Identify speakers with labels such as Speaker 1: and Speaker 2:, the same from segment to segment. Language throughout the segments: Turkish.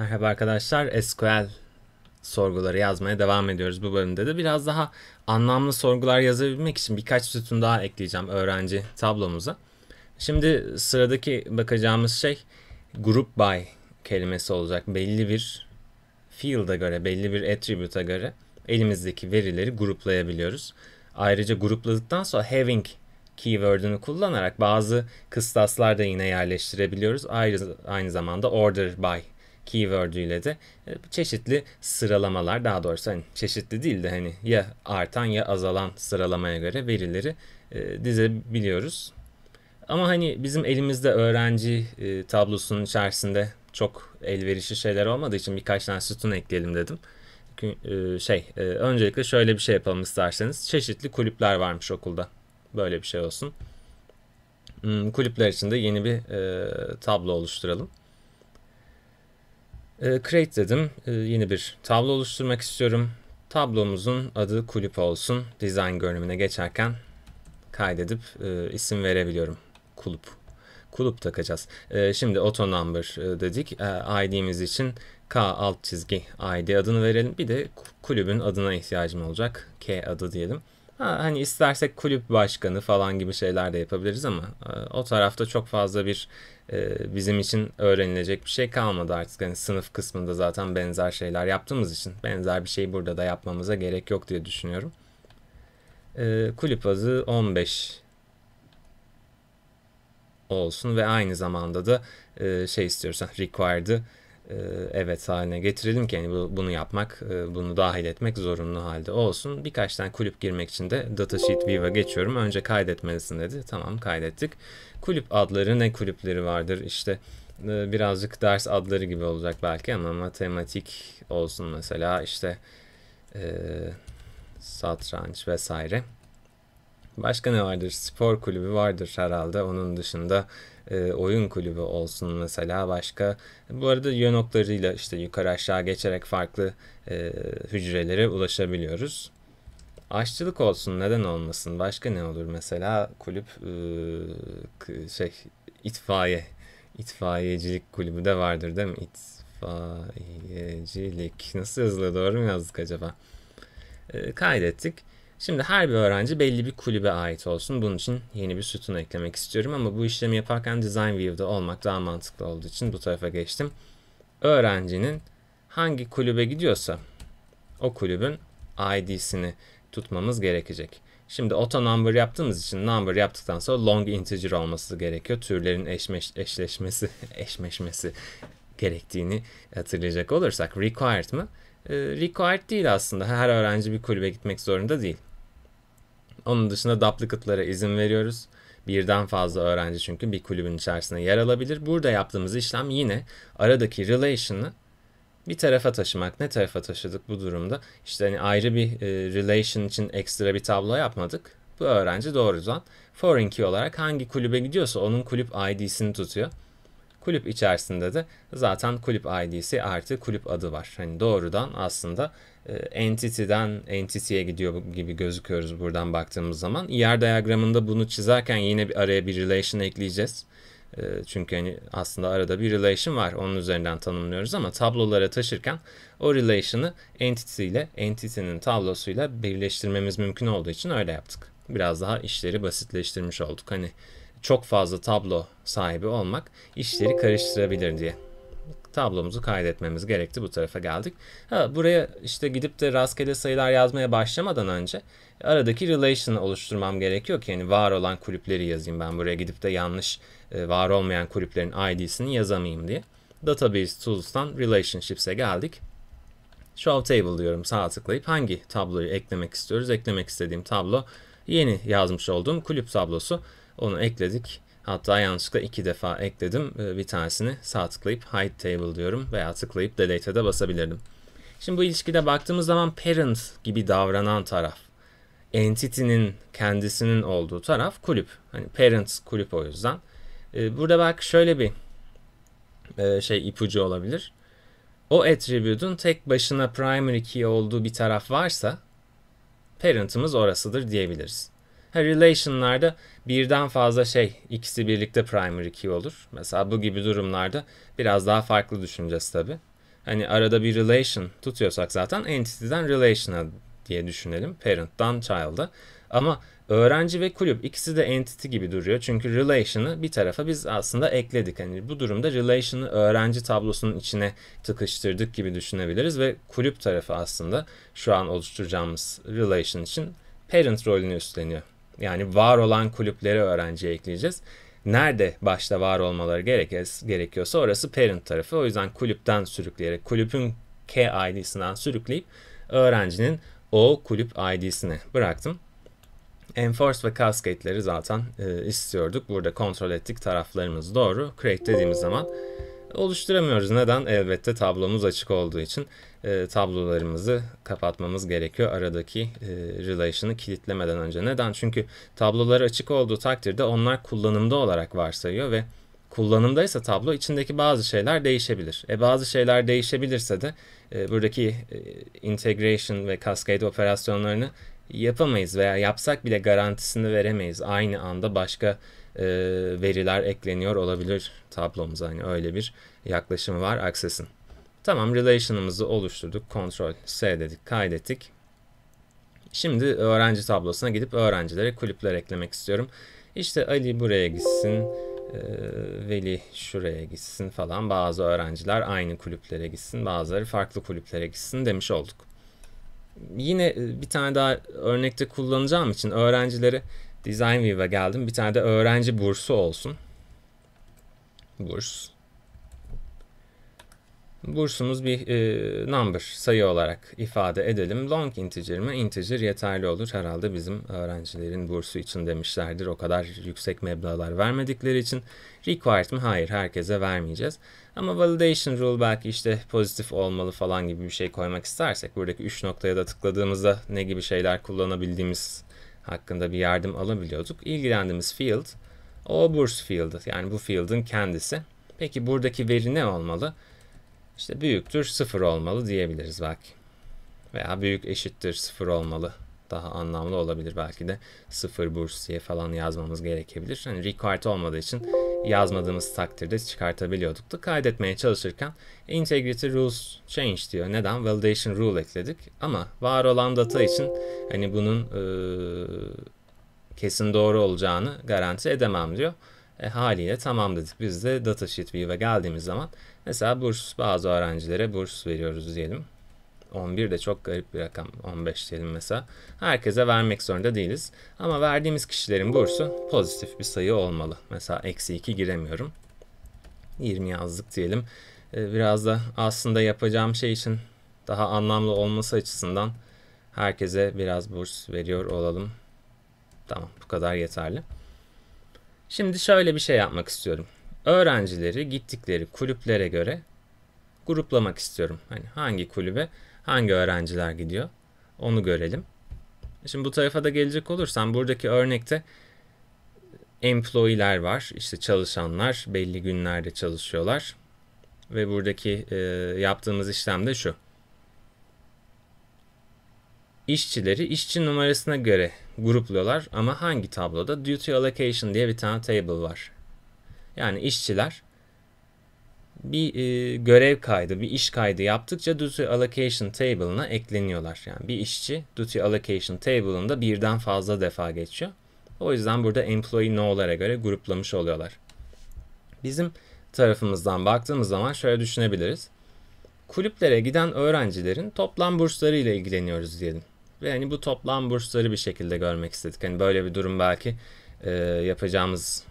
Speaker 1: Merhaba arkadaşlar. SQL sorguları yazmaya devam ediyoruz bu bölümde de. Biraz daha anlamlı sorgular yazabilmek için birkaç sütun daha ekleyeceğim öğrenci tablomuza. Şimdi sıradaki bakacağımız şey group by kelimesi olacak. Belli bir field'a göre, belli bir attribute'a göre elimizdeki verileri gruplayabiliyoruz. Ayrıca grupladıktan sonra having keyword'ünü kullanarak bazı kıstaslar da yine yerleştirebiliyoruz. Ayrıca aynı zamanda order by keyword ile de e, çeşitli sıralamalar daha doğrusu hani çeşitli değil de hani ya artan ya azalan sıralamaya göre verileri e, dizebiliyoruz. Ama hani bizim elimizde öğrenci e, tablosunun içerisinde çok elverişli şeyler olmadığı için birkaç tane sütun ekleyelim dedim. E, şey öncelikle şöyle bir şey yapalım isterseniz. Çeşitli kulüpler varmış okulda. Böyle bir şey olsun. Hmm, kulüpler içinde yeni bir tablo oluşturalım. Ee, create dedim. E, yeni bir tablo oluşturmak istiyorum. Tablomuzun adı kulüp olsun. Design görünümüne geçerken kaydedip e, isim verebiliyorum. Kulüp. Kulüp takacağız. Ee, şimdi auto number e, dedik. E, ID'miz için K alt çizgi ID adını verelim. Bir de kulübün adına ihtiyacım olacak. K adı diyelim. Ha, hani istersek kulüp başkanı falan gibi şeyler de yapabiliriz ama e, o tarafta çok fazla bir e, bizim için öğrenilecek bir şey kalmadı artık. Yani sınıf kısmında zaten benzer şeyler yaptığımız için benzer bir şey burada da yapmamıza gerek yok diye düşünüyorum. E, kulüp azı 15 olsun ve aynı zamanda da şey istiyorsan required'ı e, evet haline getirelim ki yani bu, bunu yapmak, e, bunu dahil etmek zorunlu halde olsun. Birkaç tane kulüp girmek için de Datasheet Viva geçiyorum. Önce kaydetmelisin dedi. Tamam kaydettik. Kulüp adları ne kulüpleri vardır? İşte e, birazcık ders adları gibi olacak belki ama matematik olsun mesela işte e, satranç vesaire. Başka ne vardır? Spor kulübü vardır herhalde. Onun dışında e, oyun kulübü olsun mesela başka. Bu arada yön oklarıyla işte yukarı aşağı geçerek farklı e, hücrelere ulaşabiliyoruz. Aşçılık olsun neden olmasın? Başka ne olur? Mesela kulüp e, şey itfaiye itfaiyecilik kulübü de vardır değil mi? İtfaiyecilik nasıl yazılıyor? Doğru mu yazdık acaba? E, kaydettik. Şimdi her bir öğrenci belli bir kulübe ait olsun. Bunun için yeni bir sütun eklemek istiyorum ama bu işlemi yaparken Design View'da olmak daha mantıklı olduğu için bu tarafa geçtim. Öğrencinin hangi kulübe gidiyorsa o kulübün ID'sini tutmamız gerekecek. Şimdi auto number yaptığımız için number yaptıktan sonra long integer olması gerekiyor. Türlerin eşmeş, eşleşmesi, eşmeşmesi gerektiğini hatırlayacak olursak required mı? Ee, required değil aslında. Her öğrenci bir kulübe gitmek zorunda değil. Onun dışında duplicate'lara izin veriyoruz. Birden fazla öğrenci çünkü bir kulübün içerisinde yer alabilir. Burada yaptığımız işlem yine aradaki relation'ı bir tarafa taşımak. Ne tarafa taşıdık bu durumda? İşte hani ayrı bir e, relation için ekstra bir tablo yapmadık. Bu öğrenci doğrudan foreign key olarak hangi kulübe gidiyorsa onun kulüp ID'sini tutuyor. Kulüp içerisinde de zaten kulüp ID'si artı kulüp adı var. Hani doğrudan aslında e, entity'den entity'ye gidiyor gibi gözüküyoruz buradan baktığımız zaman. ER diagramında bunu çizerken yine bir araya bir relation ekleyeceğiz. E, çünkü hani aslında arada bir relation var. Onun üzerinden tanımlıyoruz ama tablolara taşırken o relation'ı entity ile entity'nin tablosuyla birleştirmemiz mümkün olduğu için öyle yaptık. Biraz daha işleri basitleştirmiş olduk. Hani çok fazla tablo sahibi olmak işleri karıştırabilir diye tablomuzu kaydetmemiz gerekti. Bu tarafa geldik. Ha, buraya işte gidip de rastgele sayılar yazmaya başlamadan önce aradaki relation oluşturmam gerekiyor ki yani var olan kulüpleri yazayım ben buraya gidip de yanlış e, var olmayan kulüplerin ID'sini yazamayayım diye. Database Tools'tan Relationships'e geldik. Show Table diyorum Sağ tıklayıp hangi tabloyu eklemek istiyoruz. Eklemek istediğim tablo yeni yazmış olduğum kulüp tablosu. Onu ekledik. Hatta yanlışlıkla iki defa ekledim. Ee, bir tanesini sağ tıklayıp hide table diyorum veya tıklayıp delete'e de basabilirdim. Şimdi bu ilişkide baktığımız zaman parent gibi davranan taraf, entity'nin kendisinin olduğu taraf kulüp. Hani parent kulüp o yüzden. Ee, burada bak şöyle bir e, şey ipucu olabilir. O attribute'un tek başına primary key olduğu bir taraf varsa parent'ımız orasıdır diyebiliriz. Ha, relation'larda birden fazla şey ikisi birlikte primary key olur. Mesela bu gibi durumlarda biraz daha farklı düşüneceğiz tabi. Hani arada bir relation tutuyorsak zaten entity'den relation'a diye düşünelim. Parent'dan child'a. Ama öğrenci ve kulüp ikisi de entity gibi duruyor. Çünkü relation'ı bir tarafa biz aslında ekledik. Hani bu durumda relation'ı öğrenci tablosunun içine tıkıştırdık gibi düşünebiliriz ve kulüp tarafı aslında şu an oluşturacağımız relation için parent rolünü üstleniyor. Yani var olan kulüpleri öğrenciye ekleyeceğiz. Nerede başta var olmaları gerekir, gerekiyorsa orası parent tarafı. O yüzden kulüpten sürükleyerek, kulübün K ID'sinden sürükleyip öğrencinin o kulüp ID'sine bıraktım. Enforce ve Cascade'leri zaten e, istiyorduk. Burada kontrol ettik taraflarımız doğru. Create dediğimiz zaman oluşturamıyoruz. Neden? Elbette tablomuz açık olduğu için e, tablolarımızı kapatmamız gerekiyor. Aradaki e, relation'ı kilitlemeden önce. Neden? Çünkü tablolar açık olduğu takdirde onlar kullanımda olarak varsayıyor ve kullanımdaysa tablo içindeki bazı şeyler değişebilir. E bazı şeyler değişebilirse de e, buradaki e, integration ve cascade operasyonlarını yapamayız veya yapsak bile garantisini veremeyiz. Aynı anda başka e, veriler ekleniyor olabilir tablomuza. Hani öyle bir yaklaşımı var Access'in. Tamam relation'ımızı oluşturduk. Ctrl S dedik, kaydettik. Şimdi öğrenci tablosuna gidip öğrencilere kulüpler eklemek istiyorum. İşte Ali buraya gitsin, e, Veli şuraya gitsin falan. Bazı öğrenciler aynı kulüplere gitsin, bazıları farklı kulüplere gitsin demiş olduk. Yine e, bir tane daha örnekte kullanacağım için öğrencileri Design View'a geldim. Bir tane de öğrenci bursu olsun. Burs. Bursumuz bir e, number, sayı olarak ifade edelim. Long integer mi? Integer yeterli olur. Herhalde bizim öğrencilerin bursu için demişlerdir. O kadar yüksek meblalar vermedikleri için. Required mi? Hayır, herkese vermeyeceğiz. Ama validation rule belki işte pozitif olmalı falan gibi bir şey koymak istersek buradaki 3 noktaya da tıkladığımızda ne gibi şeyler kullanabildiğimiz hakkında bir yardım alabiliyorduk. İlgilendiğimiz field o burs field'ı yani bu field'ın kendisi. Peki buradaki veri ne olmalı? İşte büyüktür sıfır olmalı diyebiliriz bak. Veya büyük eşittir sıfır olmalı daha anlamlı olabilir belki de sıfır bursiye falan yazmamız gerekebilir. Hani required olmadığı için yazmadığımız takdirde çıkartabiliyorduk da kaydetmeye çalışırken integrity rules change diyor. Neden? Validation rule ekledik ama var olan data için hani bunun e, kesin doğru olacağını garanti edemem diyor. E, haliyle tamam dedik. Biz de datasheet view'e geldiğimiz zaman mesela burs bazı öğrencilere burs veriyoruz diyelim. 11 de çok garip bir rakam. 15 diyelim mesela. Herkese vermek zorunda değiliz. Ama verdiğimiz kişilerin bursu pozitif bir sayı olmalı. Mesela eksi 2 giremiyorum. 20 yazdık diyelim. Ee, biraz da aslında yapacağım şey için daha anlamlı olması açısından herkese biraz burs veriyor olalım. Tamam bu kadar yeterli. Şimdi şöyle bir şey yapmak istiyorum. Öğrencileri gittikleri kulüplere göre gruplamak istiyorum. Hani hangi kulübe hangi öğrenciler gidiyor onu görelim. Şimdi bu tarafa da gelecek olursam buradaki örnekte employee'ler var. İşte çalışanlar belli günlerde çalışıyorlar. Ve buradaki e, yaptığımız işlem de şu. İşçileri işçi numarasına göre grupluyorlar ama hangi tabloda? Duty Allocation diye bir tane table var. Yani işçiler bir e, görev kaydı, bir iş kaydı yaptıkça duty allocation table'ına ekleniyorlar. Yani bir işçi duty allocation table'ında birden fazla defa geçiyor. O yüzden burada employee no'lara göre gruplamış oluyorlar. Bizim tarafımızdan baktığımız zaman şöyle düşünebiliriz. Kulüplere giden öğrencilerin toplam bursları ile ilgileniyoruz diyelim. Ve hani bu toplam bursları bir şekilde görmek istedik. Hani böyle bir durum belki e, yapacağımız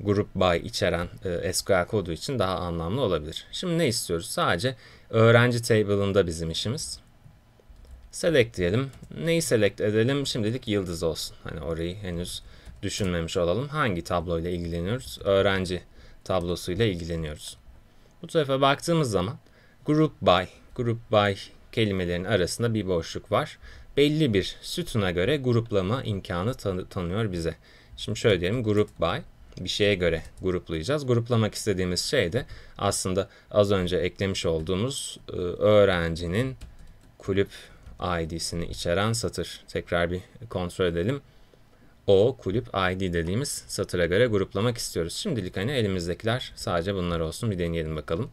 Speaker 1: grup by içeren e, SQL kodu için daha anlamlı olabilir. Şimdi ne istiyoruz? Sadece öğrenci table'ında bizim işimiz. Select diyelim. Neyi select edelim? Şimdilik yıldız olsun. Hani orayı henüz düşünmemiş olalım. Hangi tabloyla ilgileniyoruz? Öğrenci tablosuyla ilgileniyoruz. Bu tarafa baktığımız zaman group by, group by kelimelerin arasında bir boşluk var. Belli bir sütuna göre gruplama imkanı tanı tanıyor bize. Şimdi şöyle diyelim group by bir şeye göre gruplayacağız. Gruplamak istediğimiz şey de aslında az önce eklemiş olduğumuz e, öğrencinin kulüp ID'sini içeren satır. Tekrar bir kontrol edelim. O kulüp ID dediğimiz satıra göre gruplamak istiyoruz. Şimdilik hani elimizdekiler sadece bunlar olsun. Bir deneyelim bakalım.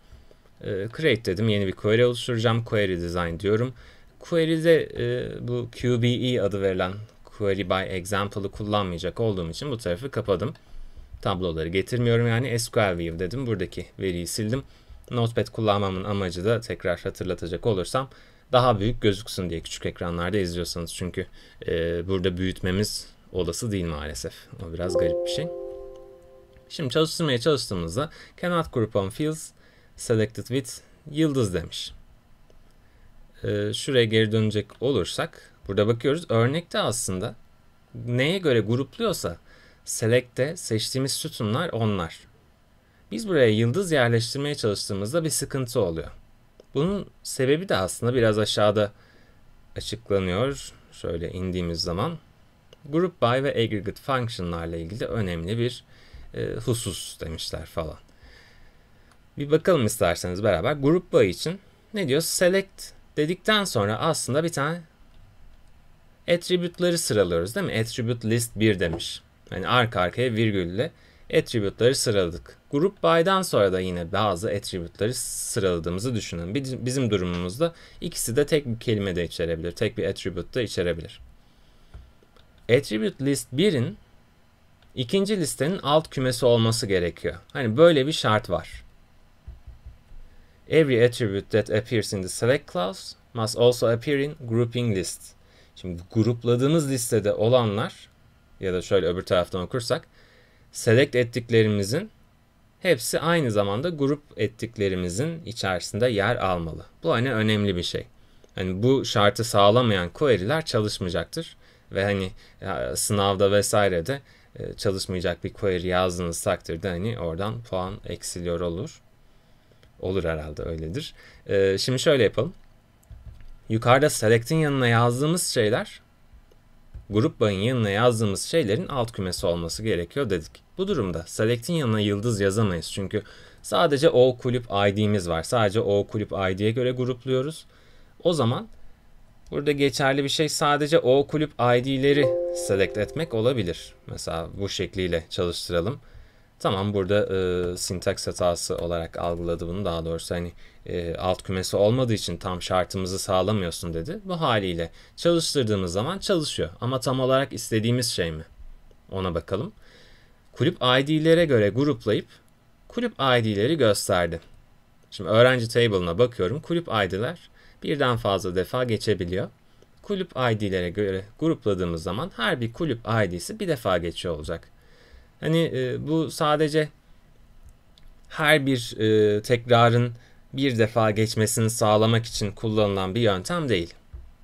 Speaker 1: E, create dedim. Yeni bir query oluşturacağım. Query design diyorum. Query'de e, bu QBE adı verilen query by example'ı kullanmayacak olduğum için bu tarafı kapadım tabloları getirmiyorum. Yani SQL View dedim. Buradaki veriyi sildim. Notepad kullanmamın amacı da tekrar hatırlatacak olursam daha büyük gözüksün diye küçük ekranlarda izliyorsanız. Çünkü e, burada büyütmemiz olası değil maalesef. O biraz garip bir şey. Şimdi çalıştırmaya çalıştığımızda cannot group on fields selected with yıldız demiş. Ee, şuraya geri dönecek olursak burada bakıyoruz örnekte aslında neye göre grupluyorsa Select'te seçtiğimiz sütunlar onlar. Biz buraya yıldız yerleştirmeye çalıştığımızda bir sıkıntı oluyor. Bunun sebebi de aslında biraz aşağıda açıklanıyor. Şöyle indiğimiz zaman group by ve aggregate function'larla ilgili önemli bir e, husus demişler falan. Bir bakalım isterseniz beraber group by için ne diyor? Select dedikten sonra aslında bir tane attribute'ları sıralıyoruz değil mi? Attribute list 1 demiş. Yani arka arkaya virgülle attribute'ları sıraladık. Grup by'dan sonra da yine bazı attribute'ları sıraladığımızı düşünün. Bizim durumumuzda ikisi de tek bir kelime de içerebilir. Tek bir attribute da içerebilir. Attribute list 1'in ikinci listenin alt kümesi olması gerekiyor. Hani böyle bir şart var. Every attribute that appears in the select clause must also appear in grouping list. Şimdi grupladığınız listede olanlar ya da şöyle öbür taraftan okursak select ettiklerimizin hepsi aynı zamanda grup ettiklerimizin içerisinde yer almalı. Bu hani önemli bir şey. Hani bu şartı sağlamayan query'ler çalışmayacaktır ve hani e, sınavda vesaire de e, çalışmayacak bir query yazdığınız takdirde hani oradan puan eksiliyor olur. Olur herhalde öyledir. E, şimdi şöyle yapalım. Yukarıda select'in yanına yazdığımız şeyler Grup bağın yanına yazdığımız şeylerin alt kümesi olması gerekiyor dedik. Bu durumda select'in yanına yıldız yazamayız çünkü sadece o kulüp id'miz var. Sadece o kulüp id'ye göre grupluyoruz. O zaman burada geçerli bir şey sadece o kulüp id'leri select etmek olabilir. Mesela bu şekliyle çalıştıralım. Tamam burada e, sintaks hatası olarak algıladı bunu. Daha doğrusu hani e, alt kümesi olmadığı için tam şartımızı sağlamıyorsun dedi. Bu haliyle çalıştırdığımız zaman çalışıyor. Ama tam olarak istediğimiz şey mi? Ona bakalım. Kulüp ID'lere göre gruplayıp kulüp ID'leri gösterdi. Şimdi öğrenci table'ına bakıyorum. Kulüp ID'ler birden fazla defa geçebiliyor. Kulüp ID'lere göre grupladığımız zaman her bir kulüp ID'si bir defa geçiyor olacak. Hani e, bu sadece her bir e, tekrarın bir defa geçmesini sağlamak için kullanılan bir yöntem değil.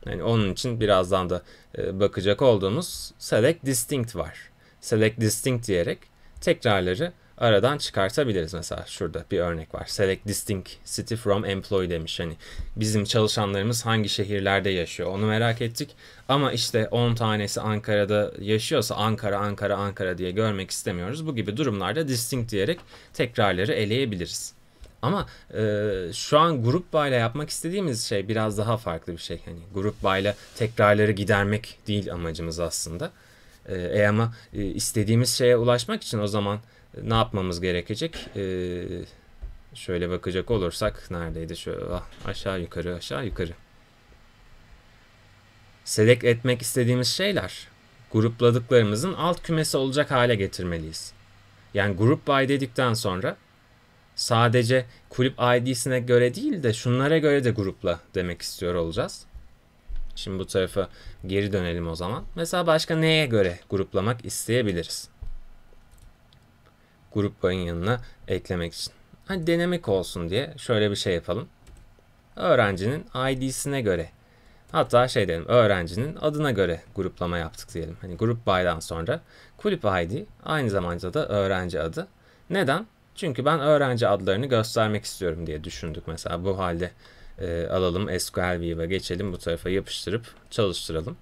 Speaker 1: Yani onun için birazdan da e, bakacak olduğumuz select distinct var. Select distinct diyerek tekrarları aradan çıkartabiliriz. Mesela şurada bir örnek var. Select distinct city from employee demiş. Hani bizim çalışanlarımız hangi şehirlerde yaşıyor onu merak ettik. Ama işte 10 tanesi Ankara'da yaşıyorsa Ankara, Ankara, Ankara diye görmek istemiyoruz. Bu gibi durumlarda distinct diyerek tekrarları eleyebiliriz. Ama e, şu an grup bayla yapmak istediğimiz şey biraz daha farklı bir şey. Hani grup bayla tekrarları gidermek değil amacımız aslında. E, e, ama e, istediğimiz şeye ulaşmak için o zaman ne yapmamız gerekecek? Ee, şöyle bakacak olursak neredeydi? Şu ah, aşağı yukarı aşağı yukarı. Select etmek istediğimiz şeyler grupladıklarımızın alt kümesi olacak hale getirmeliyiz. Yani grup by dedikten sonra sadece kulüp ID'sine göre değil de şunlara göre de grupla demek istiyor olacağız. Şimdi bu tarafa geri dönelim o zaman. Mesela başka neye göre gruplamak isteyebiliriz? grup payın yanına eklemek için. Hani dinamik olsun diye şöyle bir şey yapalım. Öğrencinin ID'sine göre hatta şey diyelim öğrencinin adına göre gruplama yaptık diyelim. Hani grup by'dan sonra kulüp ID aynı zamanda da öğrenci adı. Neden? Çünkü ben öğrenci adlarını göstermek istiyorum diye düşündük mesela bu halde e, alalım SQL View'a geçelim bu tarafa yapıştırıp çalıştıralım.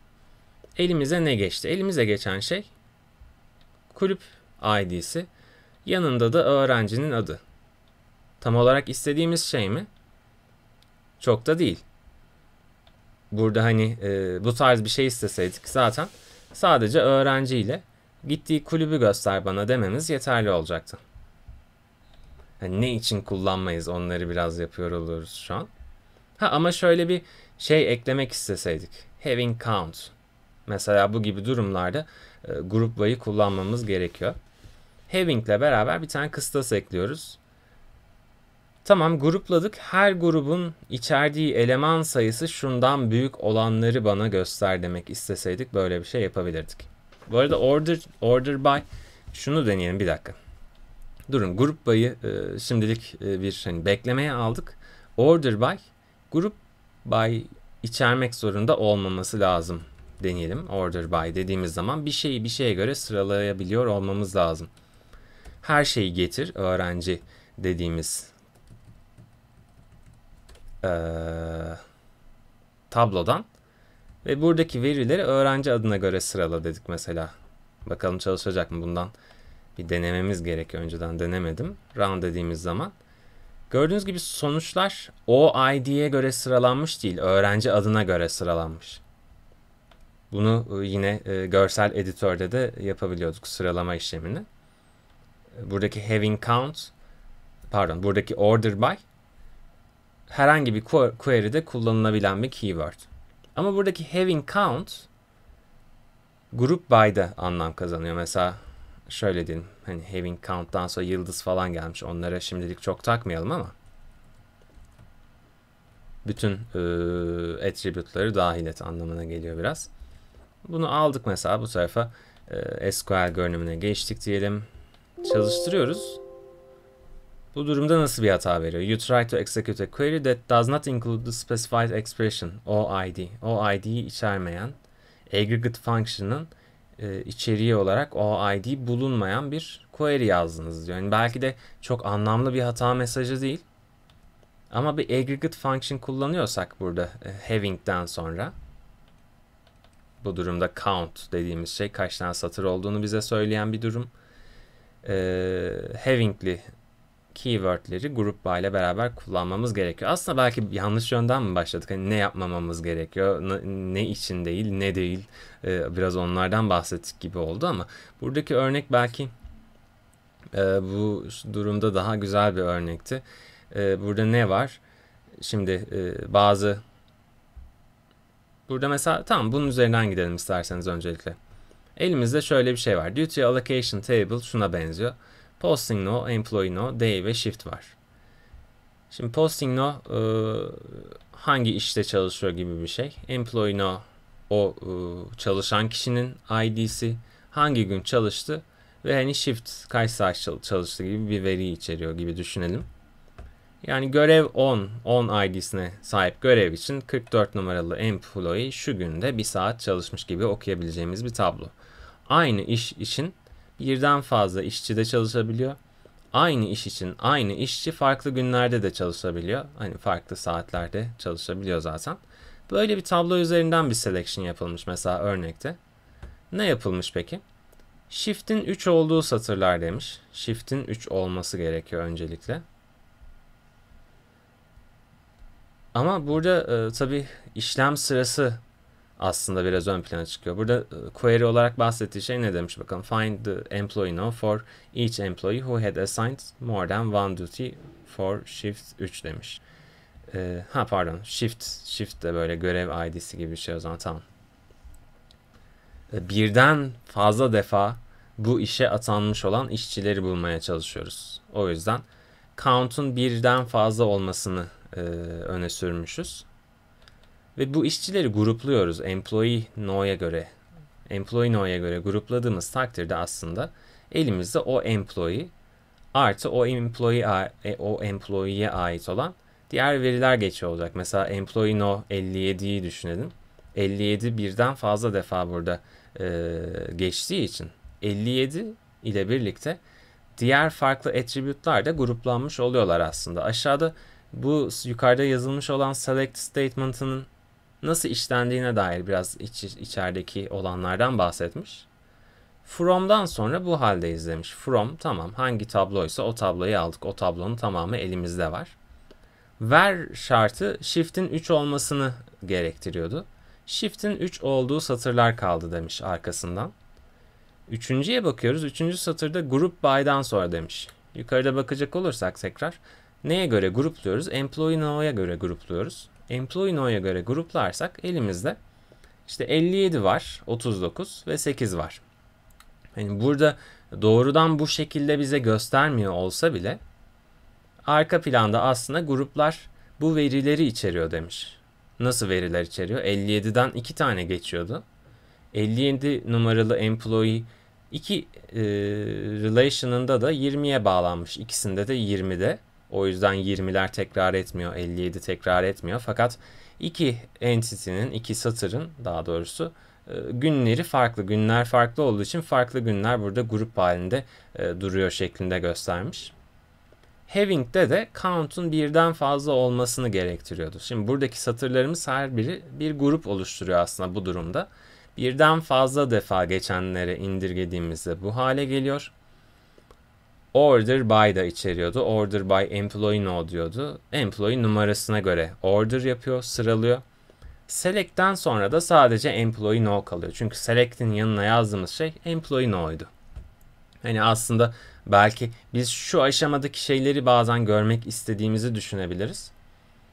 Speaker 1: Elimize ne geçti? Elimize geçen şey kulüp ID'si Yanında da öğrencinin adı. Tam olarak istediğimiz şey mi? Çok da değil. Burada hani e, bu tarz bir şey isteseydik zaten sadece öğrenciyle gittiği kulübü göster bana dememiz yeterli olacaktı. Yani ne için kullanmayız onları biraz yapıyor oluruz şu an. Ha ama şöyle bir şey eklemek isteseydik. Having count. Mesela bu gibi durumlarda e, grup bayı kullanmamız gerekiyor having ile beraber bir tane kıstas ekliyoruz. Tamam grupladık. Her grubun içerdiği eleman sayısı şundan büyük olanları bana göster demek isteseydik böyle bir şey yapabilirdik. Bu arada order, order by şunu deneyelim bir dakika. Durun grup by'ı e, şimdilik e, bir hani beklemeye aldık. Order by grup by içermek zorunda olmaması lazım deneyelim. Order by dediğimiz zaman bir şeyi bir şeye göre sıralayabiliyor olmamız lazım her şeyi getir öğrenci dediğimiz e, tablodan ve buradaki verileri öğrenci adına göre sırala dedik mesela. Bakalım çalışacak mı bundan bir denememiz gerek önceden denemedim. Round dediğimiz zaman gördüğünüz gibi sonuçlar o ID'ye göre sıralanmış değil öğrenci adına göre sıralanmış. Bunu yine görsel editörde de yapabiliyorduk sıralama işlemini buradaki having count pardon buradaki order by herhangi bir query'de kullanılabilen bir keyword. Ama buradaki having count grup by'da anlam kazanıyor. Mesela şöyle diyelim hani having count'tan sonra yıldız falan gelmiş onlara şimdilik çok takmayalım ama bütün e, attribute'ları dahil et anlamına geliyor biraz. Bunu aldık mesela bu tarafa e, ıı, SQL görünümüne geçtik diyelim çalıştırıyoruz. Bu durumda nasıl bir hata veriyor? You try to execute a query that does not include the specified expression OID. OID'yi içermeyen aggregate function'ın e, içeriği olarak OID bulunmayan bir query yazdınız diyor. Yani belki de çok anlamlı bir hata mesajı değil. Ama bir aggregate function kullanıyorsak burada e, having'den sonra bu durumda count dediğimiz şey kaç tane satır olduğunu bize söyleyen bir durum e, ee, having'li keywordleri grup by ile beraber kullanmamız gerekiyor. Aslında belki yanlış yönden mi başladık? Hani ne yapmamamız gerekiyor? Ne için değil, ne değil? E, biraz onlardan bahsettik gibi oldu ama buradaki örnek belki e, bu durumda daha güzel bir örnekti. E, burada ne var? Şimdi e, bazı burada mesela tamam bunun üzerinden gidelim isterseniz öncelikle. Elimizde şöyle bir şey var. Duty Allocation Table şuna benziyor. Posting No, Employee No, Day ve Shift var. Şimdi Posting No e, hangi işte çalışıyor gibi bir şey. Employee No o e, çalışan kişinin ID'si hangi gün çalıştı ve hani shift kaç saat çalıştı gibi bir veri içeriyor gibi düşünelim. Yani görev 10, 10 ID'sine sahip görev için 44 numaralı employee şu günde bir saat çalışmış gibi okuyabileceğimiz bir tablo aynı iş için birden fazla işçi de çalışabiliyor. Aynı iş için aynı işçi farklı günlerde de çalışabiliyor. Hani farklı saatlerde çalışabiliyor zaten. Böyle bir tablo üzerinden bir selection yapılmış mesela örnekte. Ne yapılmış peki? Shift'in 3 olduğu satırlar demiş. Shift'in 3 olması gerekiyor öncelikle. Ama burada e, tabii işlem sırası aslında biraz ön plana çıkıyor. Burada e, query olarak bahsettiği şey ne demiş bakalım. Find the employee now for each employee who had assigned more than one duty for shift 3 demiş. Ee, ha pardon shift. Shift de böyle görev ID'si gibi bir şey o zaman tamam. E, birden fazla defa bu işe atanmış olan işçileri bulmaya çalışıyoruz. O yüzden count'un birden fazla olmasını e, öne sürmüşüz. Ve bu işçileri grupluyoruz employee no'ya göre. Employee no'ya göre grupladığımız takdirde aslında elimizde o employee artı o employee e, o employee'ye ait olan diğer veriler geçiyor olacak. Mesela employee no 57'yi düşünelim. 57 birden fazla defa burada e, geçtiği için 57 ile birlikte diğer farklı attribute'lar da gruplanmış oluyorlar aslında. Aşağıda bu yukarıda yazılmış olan select statement'ının nasıl işlendiğine dair biraz iç, içerideki olanlardan bahsetmiş. From'dan sonra bu halde izlemiş. From tamam hangi tabloysa o tabloyu aldık. O tablonun tamamı elimizde var. Ver şartı shift'in 3 olmasını gerektiriyordu. Shift'in 3 olduğu satırlar kaldı demiş arkasından. Üçüncüye bakıyoruz. Üçüncü satırda group by'dan sonra demiş. Yukarıda bakacak olursak tekrar neye göre grupluyoruz? Employee now'a göre grupluyoruz employee no'ya göre gruplarsak elimizde işte 57 var, 39 ve 8 var. Yani burada doğrudan bu şekilde bize göstermiyor olsa bile arka planda aslında gruplar bu verileri içeriyor demiş. Nasıl veriler içeriyor? 57'den 2 tane geçiyordu. 57 numaralı employee 2 e, relation'ında da 20'ye bağlanmış. İkisinde de 20'de. O yüzden 20'ler tekrar etmiyor, 57 tekrar etmiyor. Fakat iki entity'nin, iki satırın daha doğrusu e, günleri farklı. Günler farklı olduğu için farklı günler burada grup halinde e, duruyor şeklinde göstermiş. Having'de de count'un birden fazla olmasını gerektiriyordu. Şimdi buradaki satırlarımız her biri bir grup oluşturuyor aslında bu durumda. Birden fazla defa geçenlere indirgediğimizde bu hale geliyor. Order by da içeriyordu. Order by employee no diyordu. Employee numarasına göre order yapıyor, sıralıyor. Select'ten sonra da sadece employee no kalıyor. Çünkü select'in yanına yazdığımız şey employee no'ydu. Hani aslında belki biz şu aşamadaki şeyleri bazen görmek istediğimizi düşünebiliriz.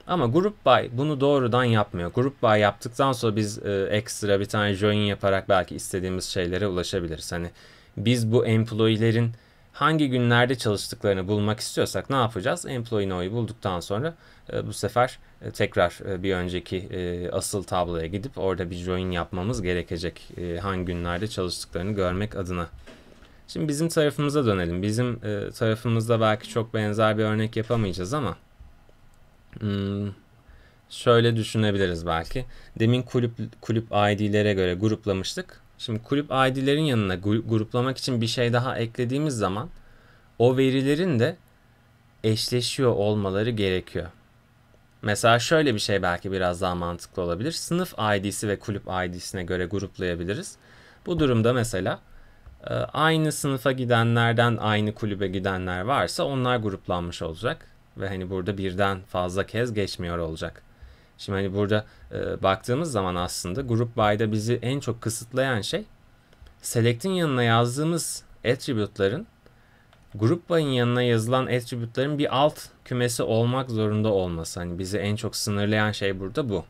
Speaker 1: Ama group by bunu doğrudan yapmıyor. Group by yaptıktan sonra biz e, ekstra bir tane join yaparak belki istediğimiz şeylere ulaşabiliriz. Hani biz bu employee'lerin hangi günlerde çalıştıklarını bulmak istiyorsak ne yapacağız? Employee Now'yu bulduktan sonra e, bu sefer e, tekrar e, bir önceki asıl tabloya gidip orada bir join yapmamız gerekecek hangi günlerde çalıştıklarını görmek adına. Şimdi bizim tarafımıza dönelim. Bizim tarafımızda belki çok benzer bir örnek yapamayacağız ama hmm, şöyle düşünebiliriz belki. Demin kulüp kulüp ID'lere göre gruplamıştık. Şimdi kulüp ID'lerin yanına gruplamak için bir şey daha eklediğimiz zaman o verilerin de eşleşiyor olmaları gerekiyor. Mesela şöyle bir şey belki biraz daha mantıklı olabilir. Sınıf ID'si ve kulüp ID'sine göre gruplayabiliriz. Bu durumda mesela e, aynı sınıfa gidenlerden aynı kulübe gidenler varsa onlar gruplanmış olacak. Ve hani burada birden fazla kez geçmiyor olacak. Şimdi hani burada e, baktığımız zaman aslında grup by'da bizi en çok kısıtlayan şey select'in yanına yazdığımız attribute'ların grup by'ın yanına yazılan attribute'ların bir alt kümesi olmak zorunda olması. Hani bizi en çok sınırlayan şey burada bu.